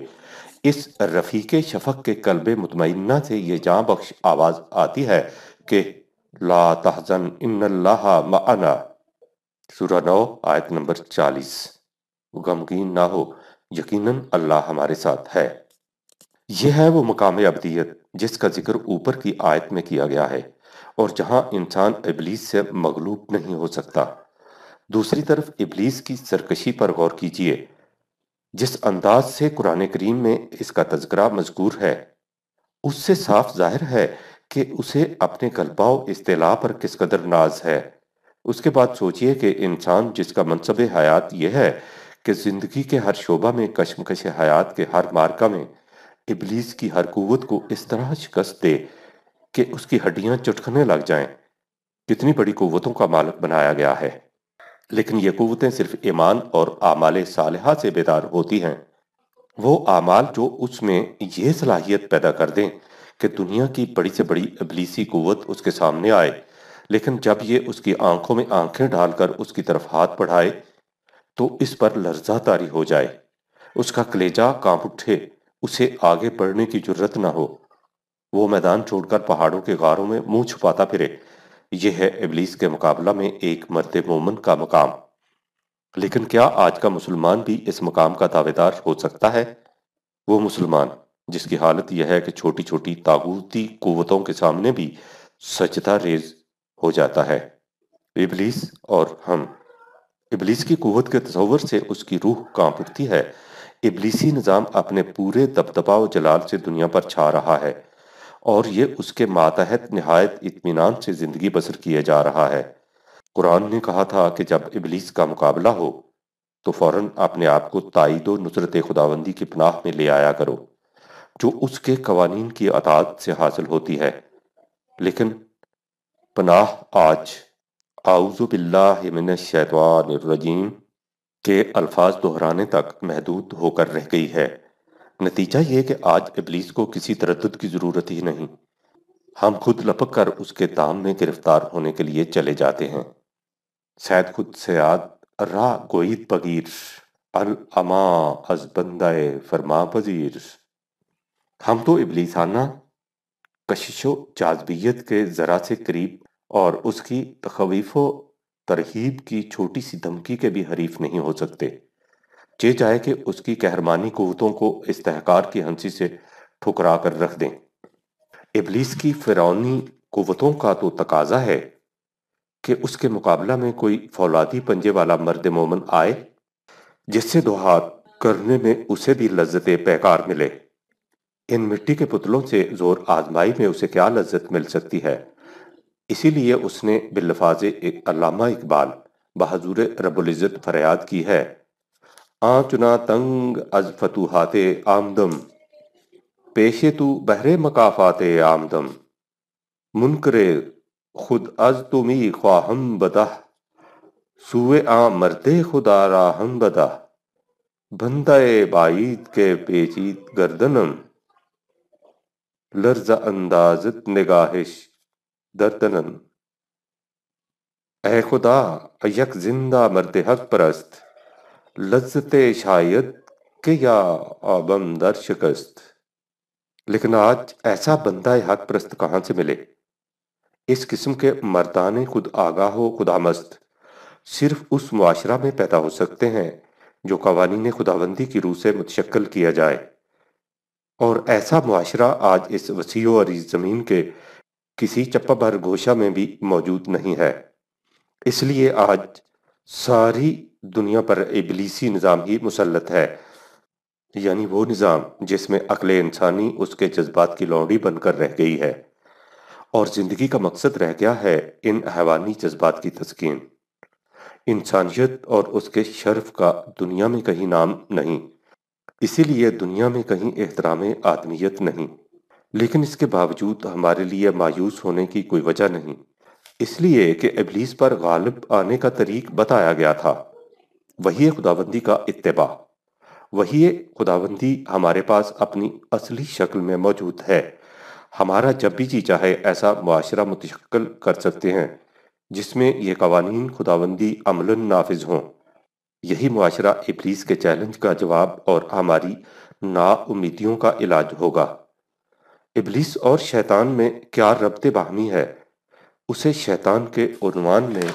इस रफीक शफक के कलब मुतमना से ये जाँ बख्श आवाज़ आती है कि ला तहजन माना सूरा नौ आयत नंबर चालीस गमगीन ना हो यकीनन अल्लाह हमारे साथ है यह है वो मकाम अबदीत जिसका जिक्र ऊपर की आयत में किया गया है और जहां इंसान इबलीस से मगलूब नहीं हो सकता दूसरी तरफ इबलीस की सरकशी पर गौर कीजिए जिस अंदाज से कुरान करीम में इसका तस्करा मजकूर है उससे साफ जाहिर है कि उसे अपने गलबाव इस्तेला पर किस कदर नाज है उसके बाद सोचिए कि इंसान जिसका मनसब हयात यह है कि जिंदगी के हर शोबा में कशमकश हयात के हर मार्का में इबलीस की हर कुवत को इस तरह शिकस्त दे कि उसकी हड्डियां चुटकने लग जाएं। कितनी बड़ी कुवतों का मालक बनाया गया है लेकिन ये कुवतें सिर्फ ईमान और आमाल सालहा से बेदार होती हैं वो आमाल जो उसमें यह सलाहियत पैदा कर दें कि दुनिया की बड़ी से बड़ी अबलीसी कुवत उसके सामने आए लेकिन जब ये उसकी आंखों में आंखें डालकर उसकी तरफ हाथ बढ़ाए तो इस पर लर्जा तारी हो जाए उसका कलेजा कांप उठे उसे आगे बढ़ने की जरूरत ना हो वो मैदान छोड़कर पहाड़ों के गारों में मुंह छुपाता फिरे यह है इबलीस के मुकाबला में एक मर्द मोमन का मकाम लेकिन क्या आज का मुसलमान भी इस मकाम का दावेदार हो सकता है वो मुसलमान जिसकी हालत यह है कि छोटी छोटी ताबूती कुवतों के सामने भी सचता रेज हो जाता है इबलीस और हम इबलीस की कुवत के तस्वर से उसकी रूह कांप उठती है इबलीसी निज़ाम अपने पूरे दबदबा व जलाल से दुनिया पर छा रहा है और ये उसके मातहत नहायत इतमान से ज़िंदगी बसर किए जा रहा है कुरान ने कहा था कि जब इबलीस का मुकाबला हो तो फ़ौर अपने आप को तइद नुसरत खुदाबंदी की पनाह में ले आया करो जो उसके कवानीन की अदात से हासिल होती है लेकिन पनाह आज आउज़बिल्लाशैतवानरजीम के अल्फाज दोहराने तक महदूद होकर रह गई है नतीजा ये कि आज इबलीस को किसी तरद की ज़रूरत ही नहीं हम खुद लपक कर उसके दाम में गिरफ्तार होने के लिए चले जाते हैं सैद खुद सयाद रा गोईद बगीर अल अमा अजबंदाए फरमा पजीर हम तो इबलीसाना कशिशो जाजबियत के ज़रा से करीब और उसकी तखवीफ़ो तरहीब की छोटी सी धमकी के भी हरीफ नहीं हो सकते चे चाहे कि उसकी कहरमानी कुतों को इस्तेहकार की हंसी से ठुकरा कर रख दें इबलीस की फिरौनी कुतों का तो तकाजा है कि उसके मुकाबला में कोई फौलादी पंजे वाला मर्द मोमन आए जिससे दोहात करने में उसे भी लज्जत पैकार मिले इन मिट्टी के पुतलों से जोर आजमाई में उसे क्या लज्जत मिल सकती है इसीलिए उसने बिल्लफाज अलामा इकबाल बहाजूर रबुल्ज़त फरियाद की है आ चुना तंग अज फतूहात आमदम पेशे तू बहरे मकाफाते आमदम मुनकरे खुद अज तुमी ख्वाहम बदह सूए आ मरते खुदा हम बदह बंदाए बाईद के पेचीत गर्दनम लर्ज अंदाजत निगाहिश दर्दनन ऐ खुदा अयक जिंदा मर्द हक परस्त लज्जते शायद के या आबम दर शिकस्त लेकिन आज ऐसा बंदा हक परस्त कहां से मिले इस किस्म के मर्दाने खुद आगा हो खुदा मस्त सिर्फ उस मुआशरा में पैदा हो सकते हैं जो कवानी ने खुदाबंदी की रूह से मुतशक्ल किया जाए और ऐसा मुआशरा आज इस वसीओ और इस ज़मीन के किसी चप्पा भर घोषा में भी मौजूद नहीं है इसलिए आज सारी दुनिया पर इबलीसी निज़ाम ही मुसलत है यानी वो निज़ाम जिसमें अकल इंसानी उसके जज्बात की लौड़ी बनकर रह गई है और ज़िंदगी का मकसद रह गया है इन हैवानी जज्बात की तस्किन इंसानियत और उसके शर्फ का दुनिया में कहीं नाम नहीं इसीलिए दुनिया में कहीं एहतराम आदमियत नहीं लेकिन इसके बावजूद हमारे लिए मायूस होने की कोई वजह नहीं इसलिए कि इबलीस पर गालिब आने का तरीक बताया गया था वही खुदाबंदी का इतबा वही खुदाबंदी हमारे पास अपनी असली शक्ल में मौजूद है हमारा जब भी जी चाहे ऐसा मुआरा मुतशक्ल कर सकते हैं जिसमें ये कवानी खुदाबंदी अमल नाफिज हों यही माशरा इबलीस के चैलेंज का जवाब और हमारी नाउमीदियों का इलाज होगा इबलीस और शैतान में क्या रबते बाहमी है उसे शैतान के उनवान में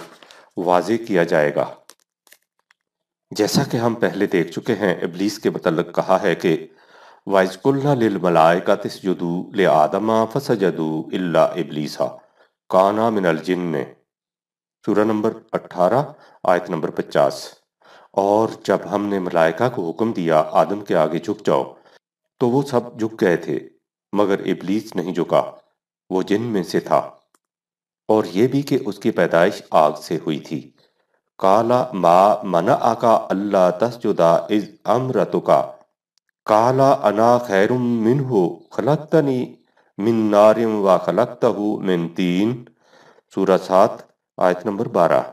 वाजे किया जाएगा जैसा कि हम पहले देख चुके हैं इबलीस के मतलब कहा है कि वाइजकुल्ला लिल मलाइका तिसजदू ले आदमा फसजदू इल्ला इबलीसा काना मिनल जिन ने सूरा नंबर 18 आयत नंबर 50 और जब हमने मलाइका को हुक्म दिया आदम के आगे झुक जाओ तो वो सब झुक गए थे मगर इबलीस नहीं झुका वो जिन में से था और ये भी कि उसकी पैदाइश आग से हुई थी काला मा मना आका अल्लाह तस्जुदा इज अमरतुका काला अना खैरुम मिन हो खलकतनी मिन नारिम व खलकत मिन तीन सूरह सात आयत नंबर बारह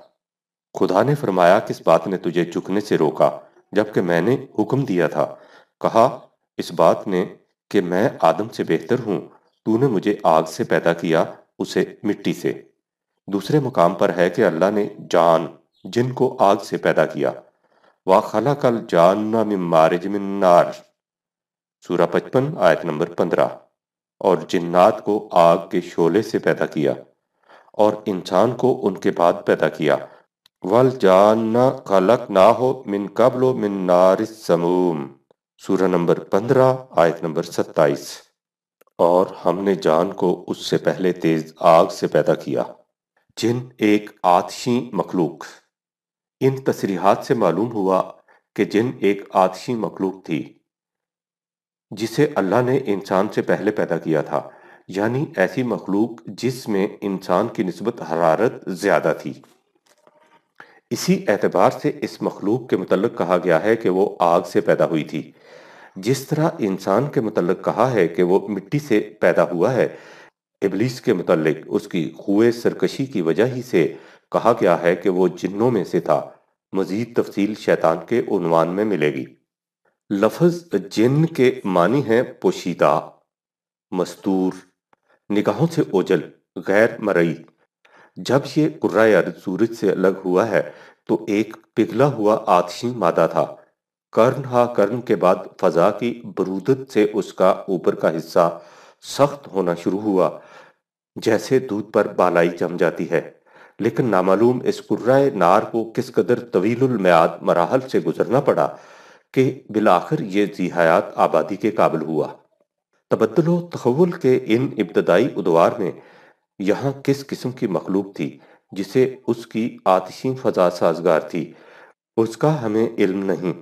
खुदा ने फरमाया किस बात ने तुझे झुकने से रोका जबकि मैंने हुक्म दिया था कहा इस बात ने कि मैं आदम से बेहतर हूं तूने मुझे आग से पैदा किया उसे मिट्टी से दूसरे मुकाम पर है कि अल्लाह ने जान जिनको आग से पैदा किया वा खला कल जान मारिज नार सूरा पचपन आयत नंबर पंद्रह और जिन्नात को आग के शोले से पैदा किया और इंसान को उनके बाद पैदा किया वल जान खलक ना हो मिन कबलो मिन नारिस समूम सूरह नंबर पंद्रह आयत नंबर सत्ताईस और हमने जान को उससे पहले तेज आग से पैदा किया जिन एक आतशी मखलूक इन तसरीहत से मालूम हुआ कि जिन एक आतशी मखलूक थी जिसे अल्लाह ने इंसान से पहले पैदा किया था यानी ऐसी मखलूक जिसमें इंसान की नस्बत हरारत ज़्यादा थी इसी एतबार से इस मखलूक के मतलब कहा गया है कि वो आग से पैदा हुई थी जिस तरह इंसान के मुतल कहा है कि वो मिट्टी से पैदा हुआ है इबलीस के मतलब उसकी खुए सरकशी की वजह ही से कहा गया है कि वो जिन्नों में से था मजीद तफसील शैतान के उनवान में मिलेगी लफज जिन के मानी है पोशीदा मस्तूर निगाहों से ओझल गैर मरई जब ये कुर्रा सूरज से अलग हुआ है तो एक पिघला हुआ आतशी मादा था कर्न हा कर्न के बाद फजा की बरूदत से उसका ऊपर का हिस्सा सख्त होना शुरू हुआ जैसे दूध पर बालाई जम जाती है लेकिन नामालूम इस कुर्राए नार को किस कदर म्याद मराहल से गुजरना पड़ा कि बिलाखिर ये जिहायात आबादी के काबिल हुआ तबदलो तहवल के इन इब्तदाई उदवार में यहाँ किस किस्म की मखलूक थी जिसे उसकी आतिशी फजा साजगार थी उसका हमें इल्म नहीं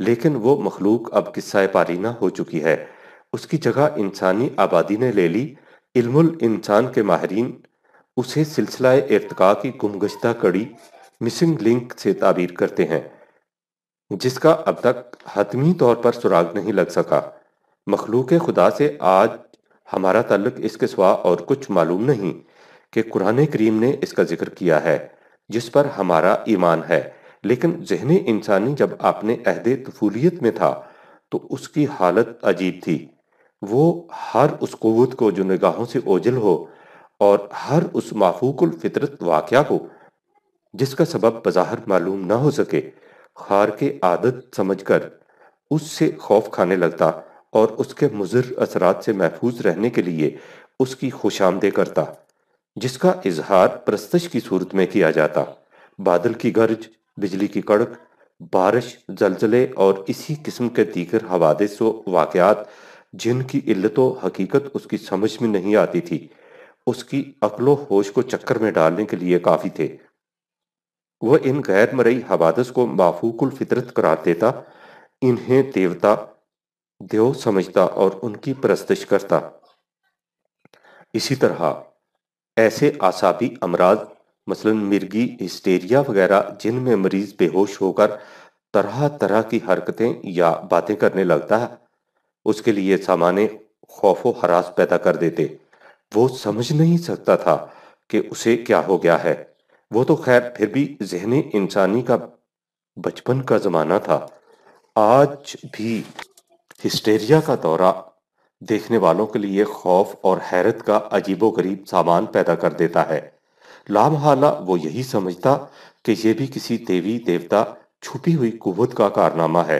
लेकिन वो मखलूक अब किस्सा पारीना हो चुकी है उसकी जगह इंसानी आबादी ने ले ली इल्मुल इंसान के माहरीन उसे सिलसिला इरतका की गुमगश्ता कड़ी मिसिंग लिंक से ताबीर करते हैं जिसका अब तक हतमी तौर पर सुराग नहीं लग सका मखलूक खुदा से आज हमारा तल्लक इसके सिवा और कुछ मालूम नहीं कि कुरान करीम ने इसका जिक्र किया है जिस पर हमारा ईमान है लेकिन जहनी इंसानी जब आपने अहद तफूलियत में था तो उसकी हालत अजीब थी वो हर उस कुत को जो निगाहों से ओझल हो और हर उस माफूकुल फितरत वाक़ को जिसका सबब बज़ाहर मालूम ना हो सके खार के आदत समझ कर उससे खौफ खाने लगता और उसके मुजर असरात से महफूज रहने के लिए उसकी खुशामदे करता जिसका इजहार प्रस्तश की सूरत में किया जाता बादल की गर्ज बिजली की कड़क बारिश जलजले और इसी किस्म के दीगर हवादिस वाकयात जिनकी इल्लत हकीकत उसकी समझ में नहीं आती थी उसकी अकलो होश को चक्कर में डालने के लिए काफ़ी थे वह इन गैर मरई हवादस को माफूकुल फितरत करार देता इन्हें देवता देव समझता और उनकी परस्तिश करता इसी तरह ऐसे आसाबी अमराज मसलन मिर्गी हिस्टेरिया वगैरह जिनमें मरीज बेहोश होकर तरह तरह की हरकतें या बातें करने लगता है उसके लिए सामान्य खौफ व हरास पैदा कर देते वो समझ नहीं सकता था कि उसे क्या हो गया है वो तो खैर फिर भी जहनी इंसानी का बचपन का ज़माना था आज भी हिस्टेरिया का दौरा देखने वालों के लिए खौफ और हैरत का अजीबोगरीब सामान पैदा कर देता है लामहाला वो यही समझता कि यह भी किसी देवी देवता छुपी हुई कुवत का कारनामा है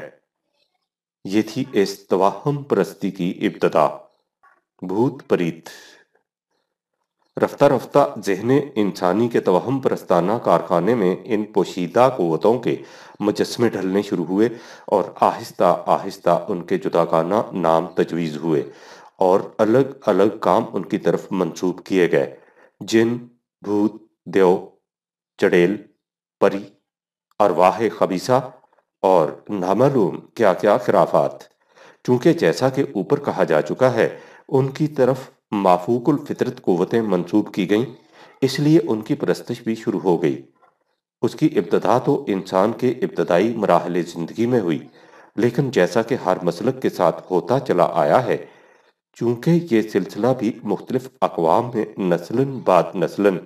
ये थी इस तवाहम परस्ती की इब्तदा भूत परीत रफ्ता रफ्ता जहने इंसानी के तवाहम परस्ताना कारखाने में इन पोशीदा कुतों के मुजस्मे ढलने शुरू हुए और आहिस्ता आहिस्ता उनके जुदाकाना नाम तजवीज़ हुए और अलग अलग काम उनकी तरफ मंसूब किए गए जिन भूत देव चड़ेल परी वाह खबीसा और नामालूम क्या क्या खराफात चूंकि जैसा कि ऊपर कहा जा चुका है उनकी तरफ माफूकुल फितरत क़वतें मंसूब की गईं इसलिए उनकी परस्तश भी शुरू हो गई उसकी इब्तदा तो इंसान के इब्तदाई मराहल ज़िंदगी में हुई लेकिन जैसा कि हर मसलक के साथ होता चला आया है चूँकि ये सिलसिला भी मुख्तलिफ अकवाम में नस्लन बाद नस्लन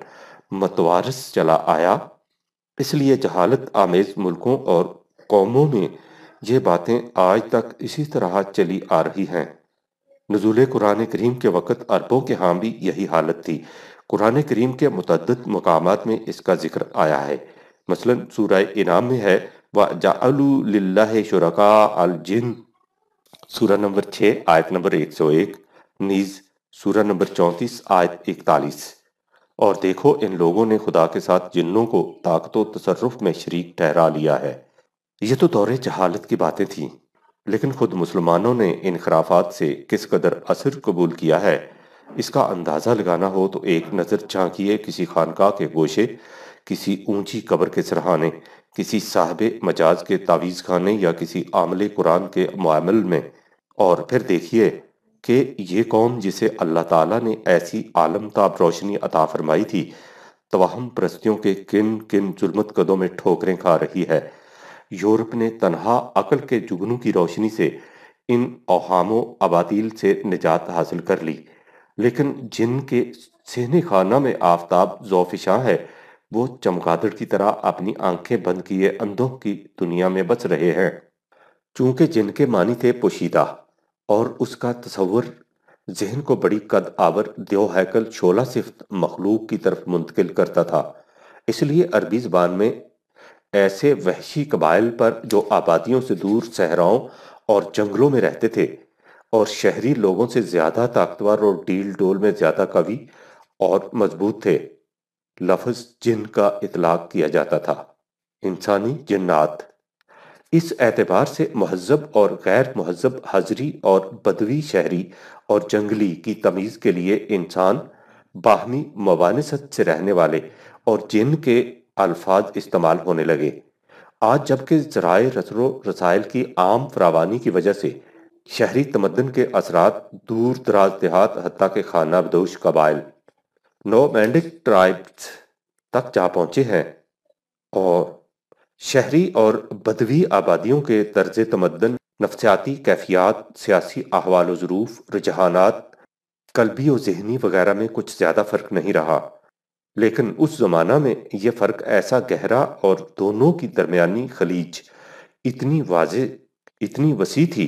मतवारस चला आया इसलिए जहालत आमेज मुल्कों और कौमों में ये बातें आज तक इसी तरह चली आ रही हैं नजूल कुरान करीम के वक़्त अरबों के हाँ भी यही हालत थी कुरान करीम के मतदद मकाम में इसका जिक्र आया है मसलन सूरह इनाम में है व जाअलू शुरका अल जिन सूरा नंबर छः आयत नंबर एक सौ एक नीज सूरा नंबर चौंतीस आयत इकतालीस और देखो इन लोगों ने खुदा के साथ जिन्नों को ताकत तसरफ में शरीक ठहरा लिया है ये तो दौरे जहालत की बातें थी लेकिन खुद मुसलमानों ने इन खराफात से किस कदर असर कबूल किया है इसका अंदाज़ा लगाना हो तो एक नज़र झांकिए किसी खानका के गोशे किसी ऊंची कब्र के सरहाने किसी साहब मजाज के तावीज़ खाने या किसी आमले कुरान के मामल में और फिर देखिए कि ये कौम जिसे अल्लाह ताला ने ऐसी आलमताब रोशनी अता फरमाई थी तवाहम प्रस्तियों के किन किन जुलमत कदों में ठोकरें खा रही है यूरोप ने तनहा अकल के जुगनू की रोशनी से इन अहामो अबातील से निजात हासिल कर ली लेकिन जिनके सहने खाना में आफ्ताब जोफिशां है वो चमकादड़ की तरह अपनी आंखें बंद किए अंधों की दुनिया में बच रहे हैं चूंकि जिनके मानी थे पोशीदा और उसका तस्वर जहन को बड़ी कद आवर देवहैकल शोला सिफ्त मखलूक की तरफ मुंतकिल करता था इसलिए अरबी ज़बान में ऐसे वहशी कबाइल पर जो आबादियों से दूर सहराओं और जंगलों में रहते थे और शहरी लोगों से ज़्यादा ताकतवर और डील डोल में ज़्यादा कवि और मजबूत थे लफ्ज़ जिन का इतलाक किया जाता था इंसानी जन्नात इस एतबार से महजब और गैर महजब हाजरी और बदवी शहरी और जंगली की तमीज़ के लिए इंसान बाहमी मवानसत से रहने वाले और जिन के अल्फाज इस्तेमाल होने लगे आज जबकि जराए रसरो रसायल की आम फ्रावानी की वजह से शहरी तमदन के असरात दूर दराज देहात हती के खाना बदोश कबाइल नोमैंडिक ट्राइब्स तक जा पहुंचे हैं और शहरी और बदवी आबादियों के तर्ज तमदन नफसियाती कैफियात सियासी अहवाल जरूफ़ रुझान कलबी और जहनी वगैरह में कुछ ज़्यादा फ़र्क नहीं रहा लेकिन उस ज़माना में यह फ़र्क ऐसा गहरा और दोनों की दरमियानी खलीज इतनी वाज इतनी वसी थी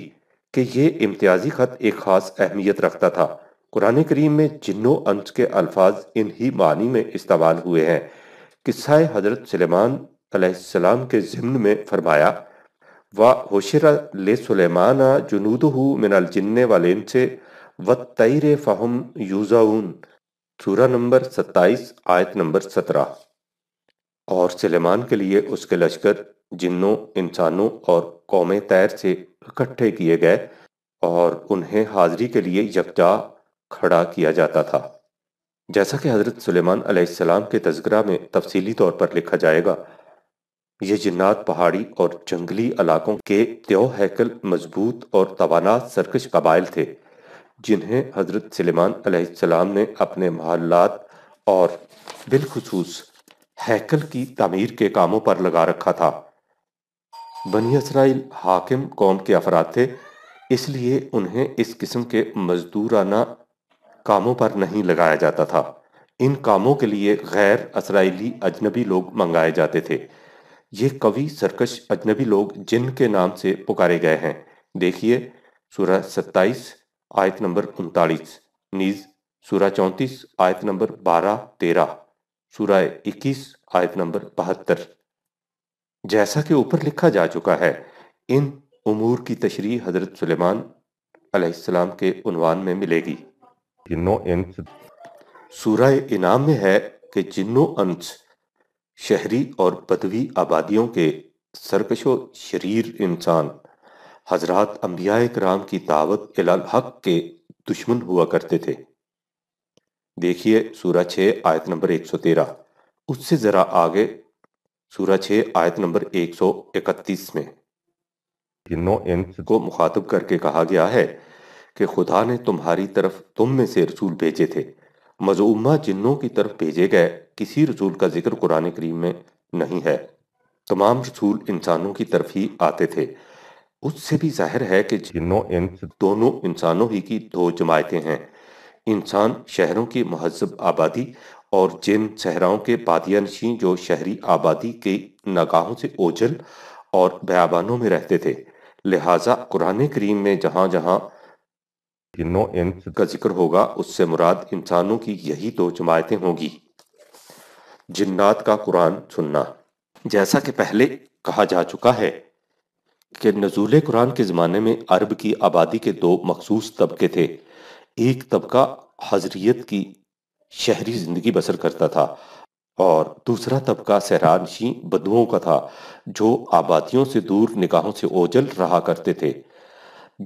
कि यह इम्तियाजी ख़त एक ख़ास अहमियत रखता था कुरान करीम में जिनों अंश के अल्फाज इन ही मानी में इस्तेमाल हुए हैं किस्सा हजरत सलेमान अलैहिस्सलाम के ज़िम्न में फरमाया व होशरा ले सुलेमाना जुनूदहू मिनल जिन्ने वालेन से व तैर फ़हम यूज़ाउन सूरा नंबर 27 आयत नंबर 17 और सलेमान के लिए उसके लश्कर जिन्नों इंसानों और कौम तैर से इकट्ठे किए गए और उन्हें हाजिरी के लिए यकजा खड़ा किया जाता था जैसा कि हज़रत सुलेमान अलैहिस्सलाम के तस्करा में तफसीली तौर पर लिखा जाएगा ये जिन्नात पहाड़ी और जंगली इलाकों के त्यो हैकल मजबूत और तोाना सरकश कबाइल थे जिन्हें हज़रत सलेमान सलाम ने अपने महल्लात और बिलखसूस हैकल की तमीर के कामों पर लगा रखा था बनी इसराइल हाकिम कौम के अफराद थे इसलिए उन्हें इस किस्म के मजदूराना कामों पर नहीं लगाया जाता था इन कामों के लिए गैर इसराइली अजनबी लोग मंगाए जाते थे ये कवि सरकश अजनबी लोग जिन के नाम से पुकारे गए हैं देखिए सूरा सत्ताईस आयत नंबर उनतालीस नीज सूरा चौंतीस आयत नंबर बारह तेरह सूरा इक्कीस आयत नंबर बहत्तर जैसा कि ऊपर लिखा जा चुका है इन उमूर की तशरी हजरत सुलेमान अलैहिस्सलाम के उनवान में मिलेगी सूरह इनाम में है कि जिन्नो अंश शहरी और बदवी आबादियों के सरकशो शरीर इंसान हजरत अम्बिया कराम की दावत इलाल हक के दुश्मन हुआ करते थे देखिए सूरा छः आयत नंबर एक सौ तेरह उससे ज़रा आगे सूरा छः आयत नंबर एक सौ इकतीस में तीनों इंस को मुखातब करके कहा गया है कि खुदा ने तुम्हारी तरफ तुम में से रसूल भेजे थे मजूमा जिन्नों की तरफ भेजे गए किसी रसूल का जिक्र कुरान करीम में नहीं है तमाम रसूल इंसानों की तरफ ही आते थे उससे भी जाहिर है कि जिनों इन दोनों इंसानों ही की दो जमायतें हैं इंसान शहरों की महजब आबादी और जिन सहराओं के नशीन जो शहरी आबादी के नगाहों से ओझल और बयाबानों में रहते थे लिहाजा कुरान करीम में जहाँ जहाँ जिनों इंस का जिक्र होगा उससे मुराद इंसानों की यही दो जमायतें होंगी जिन्नात का कुरान सुनना जैसा कि पहले कहा जा चुका है कि नजूल कुरान के ज़माने में अरब की आबादी के दो मखसूस तबके थे एक तबका हजरीत की शहरी ज़िंदगी बसर करता था और दूसरा तबका सहरानशी बदुओं का था जो आबादियों से दूर निगाहों से ओझल रहा करते थे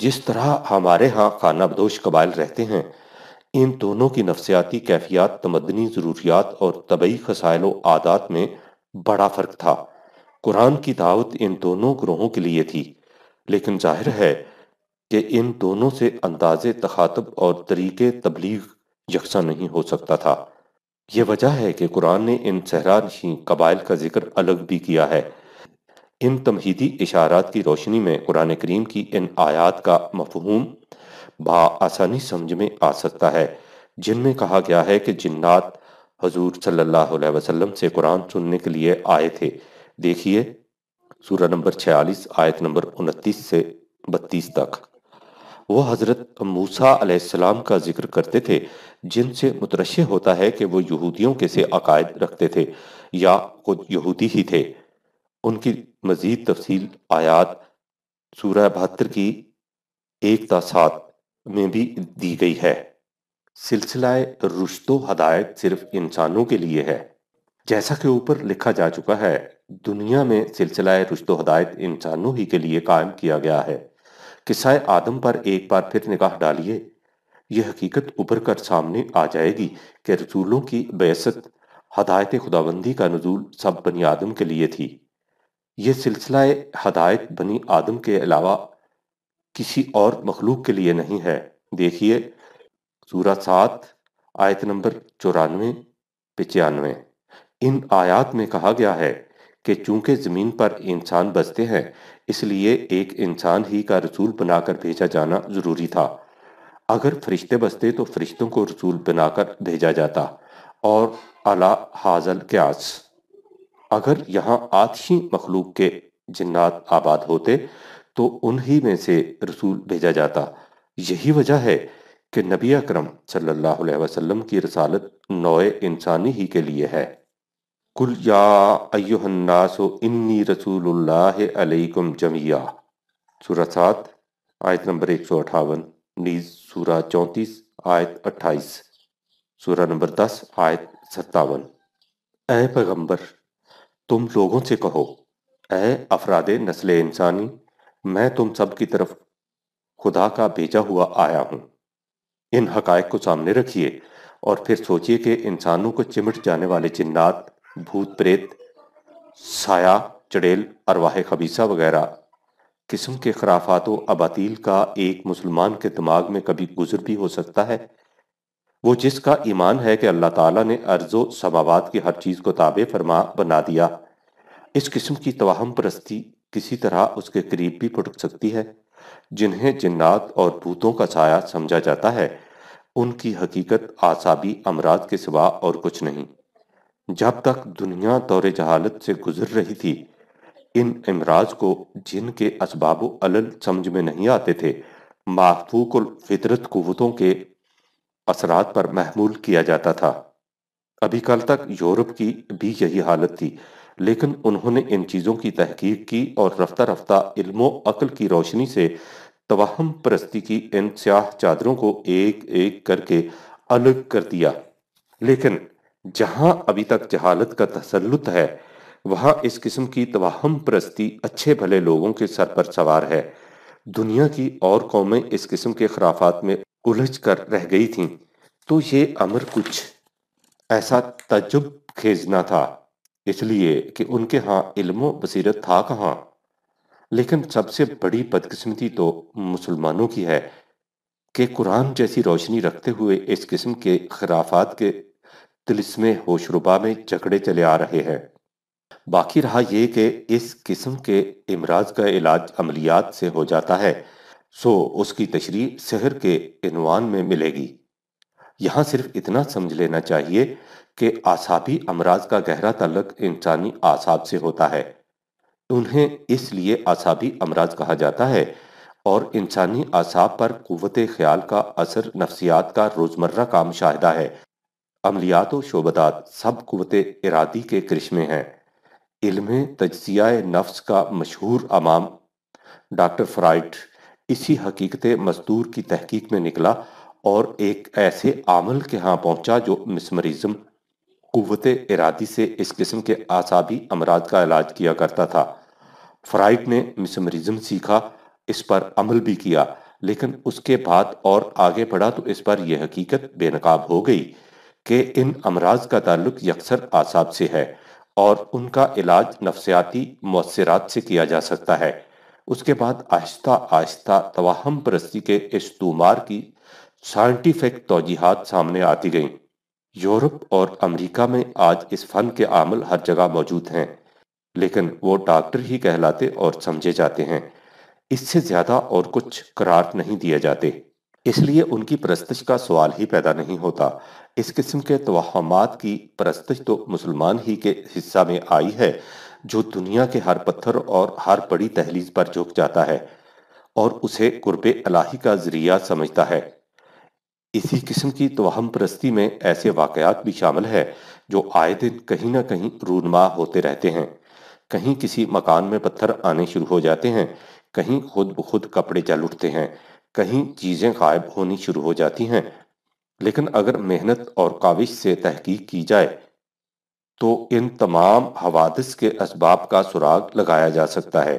जिस तरह हमारे यहाँ खानाबदोश कबाइल रहते हैं इन दोनों की नफसियाती कैफियत तमदनी ज़रूरियात और तबी खसाइल आदात में बड़ा फ़र्क था कुरान की दावत इन दोनों ग्रोहों के लिए थी लेकिन जाहिर है कि इन दोनों से अंदाज तखातब और तरीक़ तबलीग यकसा नहीं हो सकता था यह वजह है कि कुरान ने इन सहरानशी कबाइल का जिक्र अलग भी किया है इन तमहीदी इशारात की रोशनी में कुरान करीम की इन आयात का मफहूम बा आसानी समझ में आ सकता है जिनमें कहा गया है कि जिन्नात हजूर सल्लल्लाहु अलैहि वसल्लम से कुरान सुनने के लिए आए थे देखिए सूरह नंबर 46 आयत नंबर 29 से 32 तक वो हज़रत मूसा अलैहिस्सलाम का जिक्र करते थे जिनसे मुतरश होता है कि वो यहूदियों के से अकायद रखते थे या खुद यहूदी ही थे उनकी मजीद तफसील आयात सूरह बहत्तर की एक सात में भी दी गई है सिलसिला रुश्तो हदायत सिर्फ इंसानों के लिए है जैसा कि ऊपर लिखा जा चुका है दुनिया में सिलसिला रुश्तो हदायत इंसानों ही के लिए कायम किया गया है किसाए आदम पर एक बार फिर निगाह डालिए यह हकीकत उभर कर सामने आ जाएगी कि रसूलों की बेसत हदायत खुदाबंदी का नजूल सब बनी आदम के लिए थी यह सिलसिला हदायत बनी आदम के अलावा किसी और मखलूक के लिए नहीं है देखिए सूरा सात आयत नंबर चौरानवे पचानवे इन आयात में कहा गया है कि चूंकि ज़मीन पर इंसान बसते हैं इसलिए एक इंसान ही का रसूल बनाकर भेजा जाना ज़रूरी था अगर फरिश्ते बसते तो फरिश्तों को रसूल बनाकर भेजा जाता और अला हाजल क्यास अगर यहाँ आतशी मखलूक के जन्नात आबाद होते तो उन्हीं में से रसूल भेजा जाता यही वजह है कि नबी अकरम सल्लल्लाहु अलैहि वसल्लम की रसालत नौए इंसानी ही के लिए है कुल या अयुहन्नासो इन्नी रसूलुल्लाह अलैकुम जमिया सूरह सात आयत नंबर एक सौ अठावन नीज सूरा चौंतीस आयत अट्ठाईस सूरा नंबर दस आयत सत्तावन ए पैगम्बर तुम लोगों से कहो ए अफराद नस्ल इंसानी मैं तुम सब की तरफ खुदा का भेजा हुआ आया हूं इन हकायक को सामने रखिए और फिर सोचिए कि इंसानों को चिमट जाने वाले जिन्नात भूत प्रेत साया चड़ेल अरवाह खबीसा वगैरह किस्म के खराफात अबातील का एक मुसलमान के दिमाग में कभी गुजर भी हो सकता है वो जिसका ईमान है कि अल्लाह ताला ने अर्जो समावाद की हर चीज़ को ताबे फरमा बना दिया इस किस्म की तवाहम परस्ती किसी तरह उसके करीब भी पटक सकती है जिन्हें जिन्नात और भूतों का साया समझा जाता है उनकी हकीकत आसाबी अमराज के सिवा और कुछ नहीं जब तक दुनिया दौरे जहालत से गुजर रही थी इन अमराज को जिनके के इसबाब अलल समझ में नहीं आते थे माफूक फितरत कुतों के असरात पर महमूल किया जाता था अभी कल तक यूरोप की भी यही हालत थी लेकिन उन्होंने इन चीज़ों की तहकीक की और रफ्ता रफ्ता इल्मो अकल की रोशनी से तवाहम परस्ती की इन स्याह चादरों को एक एक करके अलग कर दिया लेकिन जहां अभी तक जहालत का तसलुत है वहां इस किस्म की तवाहम परस्ती अच्छे भले लोगों के सर पर सवार है दुनिया की और कौमें इस किस्म के खराफात में उलझ कर रह गई थीं तो ये अमर कुछ ऐसा तजुब खेजना था इसलिए कि उनके यहाँ इल्म बसीरत था कहाँ लेकिन सबसे बड़ी बदकिस्मती तो मुसलमानों की है कि कुरान जैसी रोशनी रखते हुए इस किस्म के खराफात के तिलस्म होशरुबा में झगड़े चले आ रहे हैं बाकी रहा यह कि इस किस्म के इमराज का इलाज अमलियात से हो जाता है सो उसकी तशरी शहर के इनवान में मिलेगी यहाँ सिर्फ इतना समझ लेना चाहिए कि आसाबी अमराज का गहरा तल्लक इंसानी आसाब से होता है उन्हें इसलिए आसाबी अमराज कहा जाता है और इंसानी आसाब पर कुत ख्याल का असर नफ्सियात का रोज़मर्रा का शाहिदा है अमलियात व शोबदात सब कुत इरादी के करिश्मे हैं इल्म तजिया नफ्स का मशहूर अमाम डॉक्टर फ्राइट इसी हकीकत मजदूर की तहकीक में निकला और एक ऐसे आमल के यहाँ पहुंचा जो मिसमरिज्म कुत इरादी से इस किस्म के आसाबी अमराज का इलाज किया करता था फ्राइड ने मिसमरिज्म सीखा इस पर अमल भी किया लेकिन उसके बाद और आगे बढ़ा तो इस पर यह हकीकत बेनकाब हो गई कि इन अमराज का ताल्लुक यकसर आसाब से है और उनका इलाज नफसियाती मौसरात से किया जा सकता है उसके बाद आहिस्ता आहिस्ता तवाहम परस्ती के इस तुमार की साइंटिफिक तोजीहत सामने आती गईं यूरोप और अमेरिका में आज इस फन के आमल हर जगह मौजूद हैं लेकिन वो डॉक्टर ही कहलाते और समझे जाते हैं इससे ज़्यादा और कुछ करार नहीं दिए जाते इसलिए उनकी परस्तश का सवाल ही पैदा नहीं होता इस किस्म के तोहमात की परस्तश तो मुसलमान ही के हिस्सा में आई है जो दुनिया के हर पत्थर और हर बड़ी तहलीज पर झुक जाता है और उसे कुर्ब अलाही का जरिया समझता है इसी किस्म की तोहम परस्ती में ऐसे वाकयात भी शामिल है जो आए दिन कहीं ना कहीं रूनमा होते रहते हैं कहीं किसी मकान में पत्थर आने शुरू हो जाते हैं कहीं खुद ब खुद कपड़े जल उठते हैं कहीं चीज़ें गायब होनी शुरू हो जाती हैं लेकिन अगर मेहनत और काविश से तहकीक की जाए तो इन तमाम हवादस के इसबाब का सुराग लगाया जा सकता है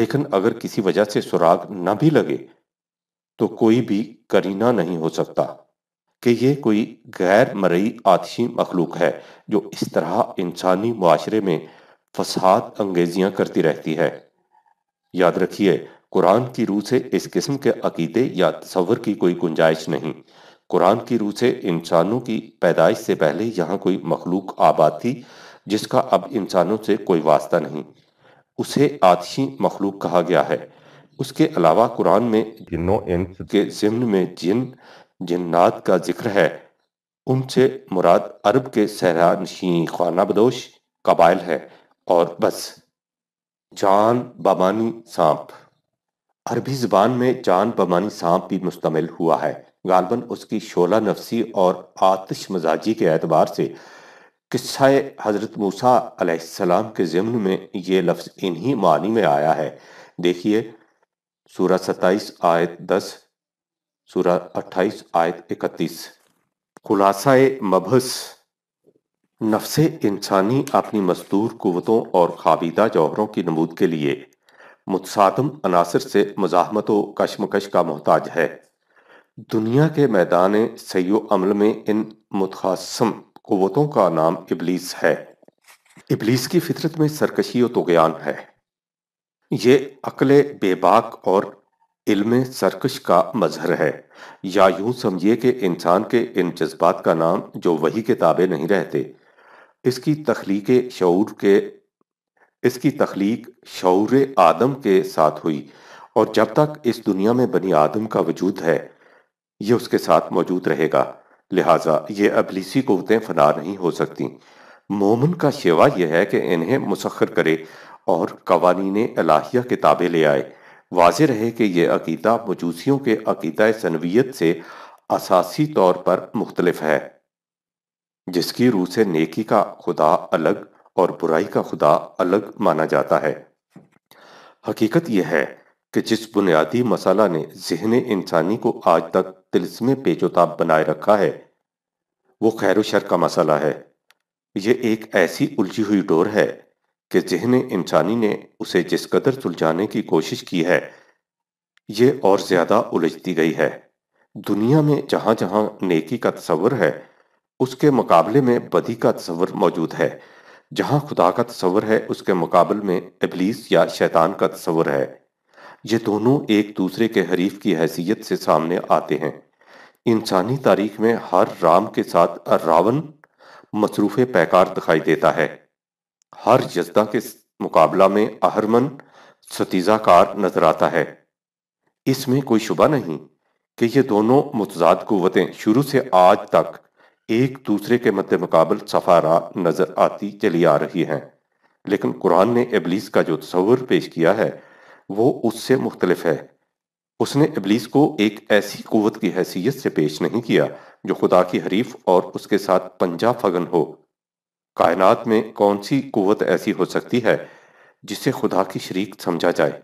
लेकिन अगर किसी वजह से सुराग न भी लगे तो कोई भी करीना नहीं हो सकता कि यह कोई गैर मरई आतिशी मखलूक है जो इस तरह इंसानी माशरे में फसाद अंगेजियां करती रहती है याद रखिए कुरान की रूह से इस किस्म के अकीदे या तस्वर की कोई गुंजाइश नहीं कुरान की रूह से इंसानों की पैदाइश से पहले यहां कोई मखलूक आबाद थी जिसका अब इंसानों से कोई वास्ता नहीं उसे आतिशी मखलूक कहा गया है उसके अलावा कुरान में जिनों के जिम्न में जिन जिन्नात का जिक्र है उनसे मुराद अरब के सहरा नशी खाना बदोश कबाइल है और बस जान बमानी सांप अरबी ज़बान में जान बमानी सांप भी मुश्तमिल हुआ है गालबन उसकी शोला नफसी और आतिश मजाजी के एतबार से किस्सा हज़रत मूसा के ज़िम्न में ये लफ्ज़ इन्हीं मानी में आया है देखिए सूरा सत्ताईस आयत दस सूरा अट्ठाईस आयत इकतीस खुलासा मबहस नफ्स इंसानी अपनी मस्तूर कुतों और खाबीदा जौहरों की नमूद के लिए मुतसादम अनासर से मजाहमत व कशमकश का मोहताज है दुनिया के मैदान सयो अमल में इन मुतखसम कुतों का नाम इबलीस है इबलीस की फितरत में सरकशी व तोगयान है ये अकल बेबाक और इल्म सरकश का मजहर है या यूं समझिए कि इंसान के इन जज्बात का नाम जो वही के ताबे नहीं रहते इसकी तख्लीक शूर के इसकी तख्लीक शूर आदम के साथ हुई और जब तक इस दुनिया में बनी आदम का वजूद है ये उसके साथ मौजूद रहेगा लिहाजा ये अबलीसी कोवतें फना नहीं हो सकती मोमन का शेवा यह है कि इन्हें मुसखर करे और ने अलाहिया किताबें ले आए वाज रहे कि यह अकीदा मजूसियों के अकीदा सनवियत से असासी तौर पर मुख्तलफ है जिसकी रूह से नेकी का खुदा अलग और बुराई का खुदा अलग माना जाता है हकीकत यह है कि जिस बुनियादी मसाला ने जहन इंसानी को आज तक तिलस्म पेचोताब बनाए रखा है वो खैर शर का मसाला है ये एक ऐसी उलझी हुई डोर है कि जहन इंसानी ने उसे जिस कदर सुलझाने की कोशिश की है ये और ज़्यादा उलझती गई है दुनिया में जहाँ जहाँ नेकी का तस्वर है उसके मुकाबले में बदी का तस्वर मौजूद है जहाँ खुदा का तस्वर है उसके मुकाबले में इबलीस या शैतान का तस्वर है ये दोनों एक दूसरे के हरीफ की हैसियत से सामने आते हैं इंसानी तारीख में हर राम के साथ रावण मसरूफ़ पैकार दिखाई देता है हर जज्दा के मुकाबला में अहरमन सतीजाकार नजर आता है इसमें कोई शुबा नहीं कि ये दोनों मतजाद कुतें शुरू से आज तक एक दूसरे के मद्द मुकाबल सफारा नजर आती चली आ रही हैं लेकिन कुरान ने इबलीस का जो तस्वर पेश किया है वो उससे मुख्तलफ है उसने इबलीस को एक ऐसी कुत की हैसियत से पेश नहीं किया जो खुदा की हरीफ और उसके साथ पंजा फगन हो कायनात में कौन सी कुवत ऐसी हो सकती है जिसे खुदा की शरीक समझा जाए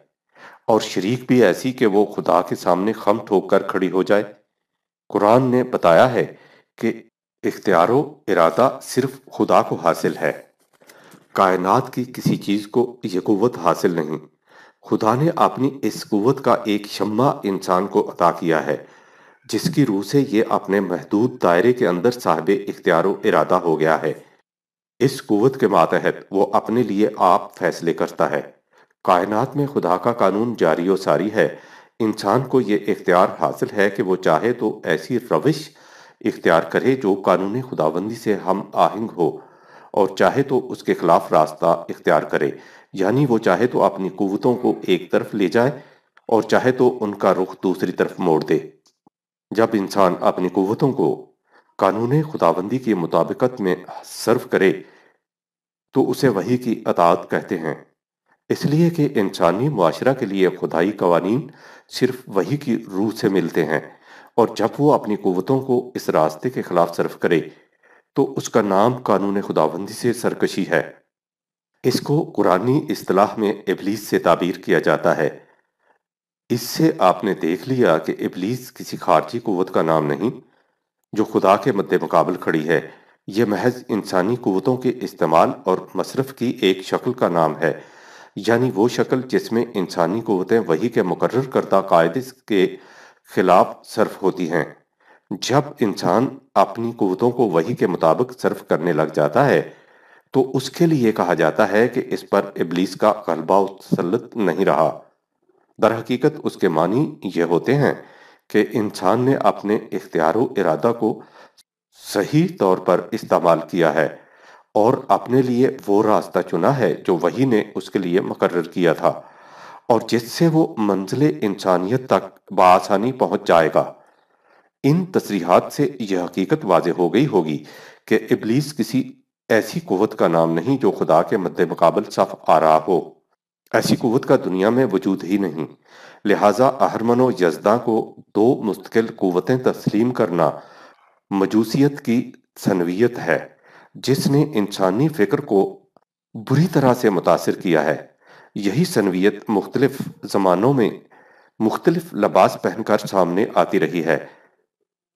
और शरीक भी ऐसी कि वो खुदा के सामने खम ठोक कर खड़ी हो जाए कुरान ने बताया है कि इख्तियारो इरादा सिर्फ खुदा को हासिल है कायनात की किसी चीज़ को यह कुत हासिल नहीं खुदा ने अपनी इस कुत का एक शम्मा इंसान को अता किया है जिसकी रूह से ये अपने महदूद दायरे के अंदर साहिब इख्तियारो इरादा हो गया है इस कुवत के मातहत वो अपने लिए आप फैसले करता है कायनात में खुदा का कानून जारी व सारी है इंसान को ये इख्तियार हासिल है कि वो चाहे तो ऐसी रविश इख्तियार करे जो कानून खुदाबंदी से हम आहिंग हो और चाहे तो उसके खिलाफ रास्ता इख्तियार करे यानी वो चाहे तो अपनी कुवतों को एक तरफ ले जाए और चाहे तो उनका रुख दूसरी तरफ मोड़ दे जब इंसान अपनी कुवतों को कानून खुदाबंदी की मुताबिकत में सर्व करे तो उसे वही की अतात कहते हैं इसलिए कि इंसानी माशरा के लिए खुदाई कवानीन सिर्फ वही की रूह से मिलते हैं और जब वो अपनी कुतों को इस रास्ते के खिलाफ सर्फ करे तो उसका नाम कानून खुदाबंदी से सरकशी है इसको कुरानी असलाह में इबलीस से ताबीर किया जाता है इससे आपने देख लिया कि इबलीस किसी खारजी कुत का नाम नहीं जो खुदा के मद्दे मुकाबल खड़ी है ये महज इंसानी कुतों के इस्तेमाल और मसरफ की एक शक्ल का नाम है यानी वो शक्ल जिसमें इंसानी क़वतें वही के मुकर करदा कायदे के खिलाफ सर्फ होती हैं जब इंसान अपनी कुतों को वही के मुताबिक सर्फ करने लग जाता है तो उसके लिए कहा जाता है कि इस पर इबलीस का गलबा तसलत नहीं रहा दरहकीकत उसके मानी ये होते हैं कि इंसान ने अपने इख्तियार इरादा को सही तौर पर इस्तेमाल किया है और अपने लिए वो रास्ता चुना है जो वही ने उसके लिए मुकर किया था और जिससे वो मंजिल इंसानियत तक बसानी पहुंच जाएगा इन तसरीहत से यह हकीकत वाज हो गई होगी कि इबलीस किसी ऐसी कुत का नाम नहीं जो खुदा के मद्दे मुकाबल साफ रहा हो ऐसी कुत का दुनिया में वजूद ही नहीं लिहाजा अहरमन यजदा को दो मुस्तकिल कुतें तस्लीम करना मजूसियत की सनवियत है जिसने इंसानी फ़िक्र को बुरी तरह से मुतासर किया है यही सनवियत मुख्तलिफ ज़मानों में मुख्तलिफ लबास पहनकर सामने आती रही है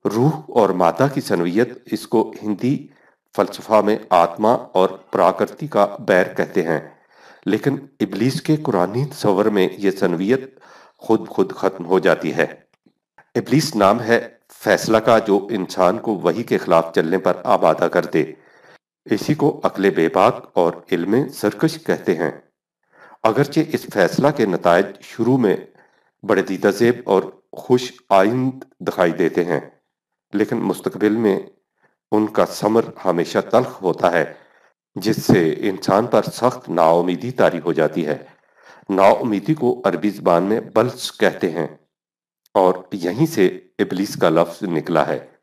रूह और माता की सनवियत इसको हिंदी फलसफा में आत्मा और प्राकृति का बैर कहते हैं लेकिन इबलीस के कुरानी तवर में यह सनवियत खुद खुद खत्म हो जाती है इबलीस नाम है फैसला का जो इंसान को वही के खिलाफ चलने पर आबादा कर दे इसी को अकल बेबाक और इल्म सरकश कहते हैं अगरचे इस फैसला के नतज शुरू में बड़े दीदेब और खुश आइंद दिखाई देते हैं लेकिन मुस्तबिल में उनका समर हमेशा तलख होता है जिससे इंसान पर सख्त नाउमीदी तारी हो जाती है नाउमीदी को अरबी जबान में बल्स कहते हैं और यहीं से इबलीस का लफ्ज निकला है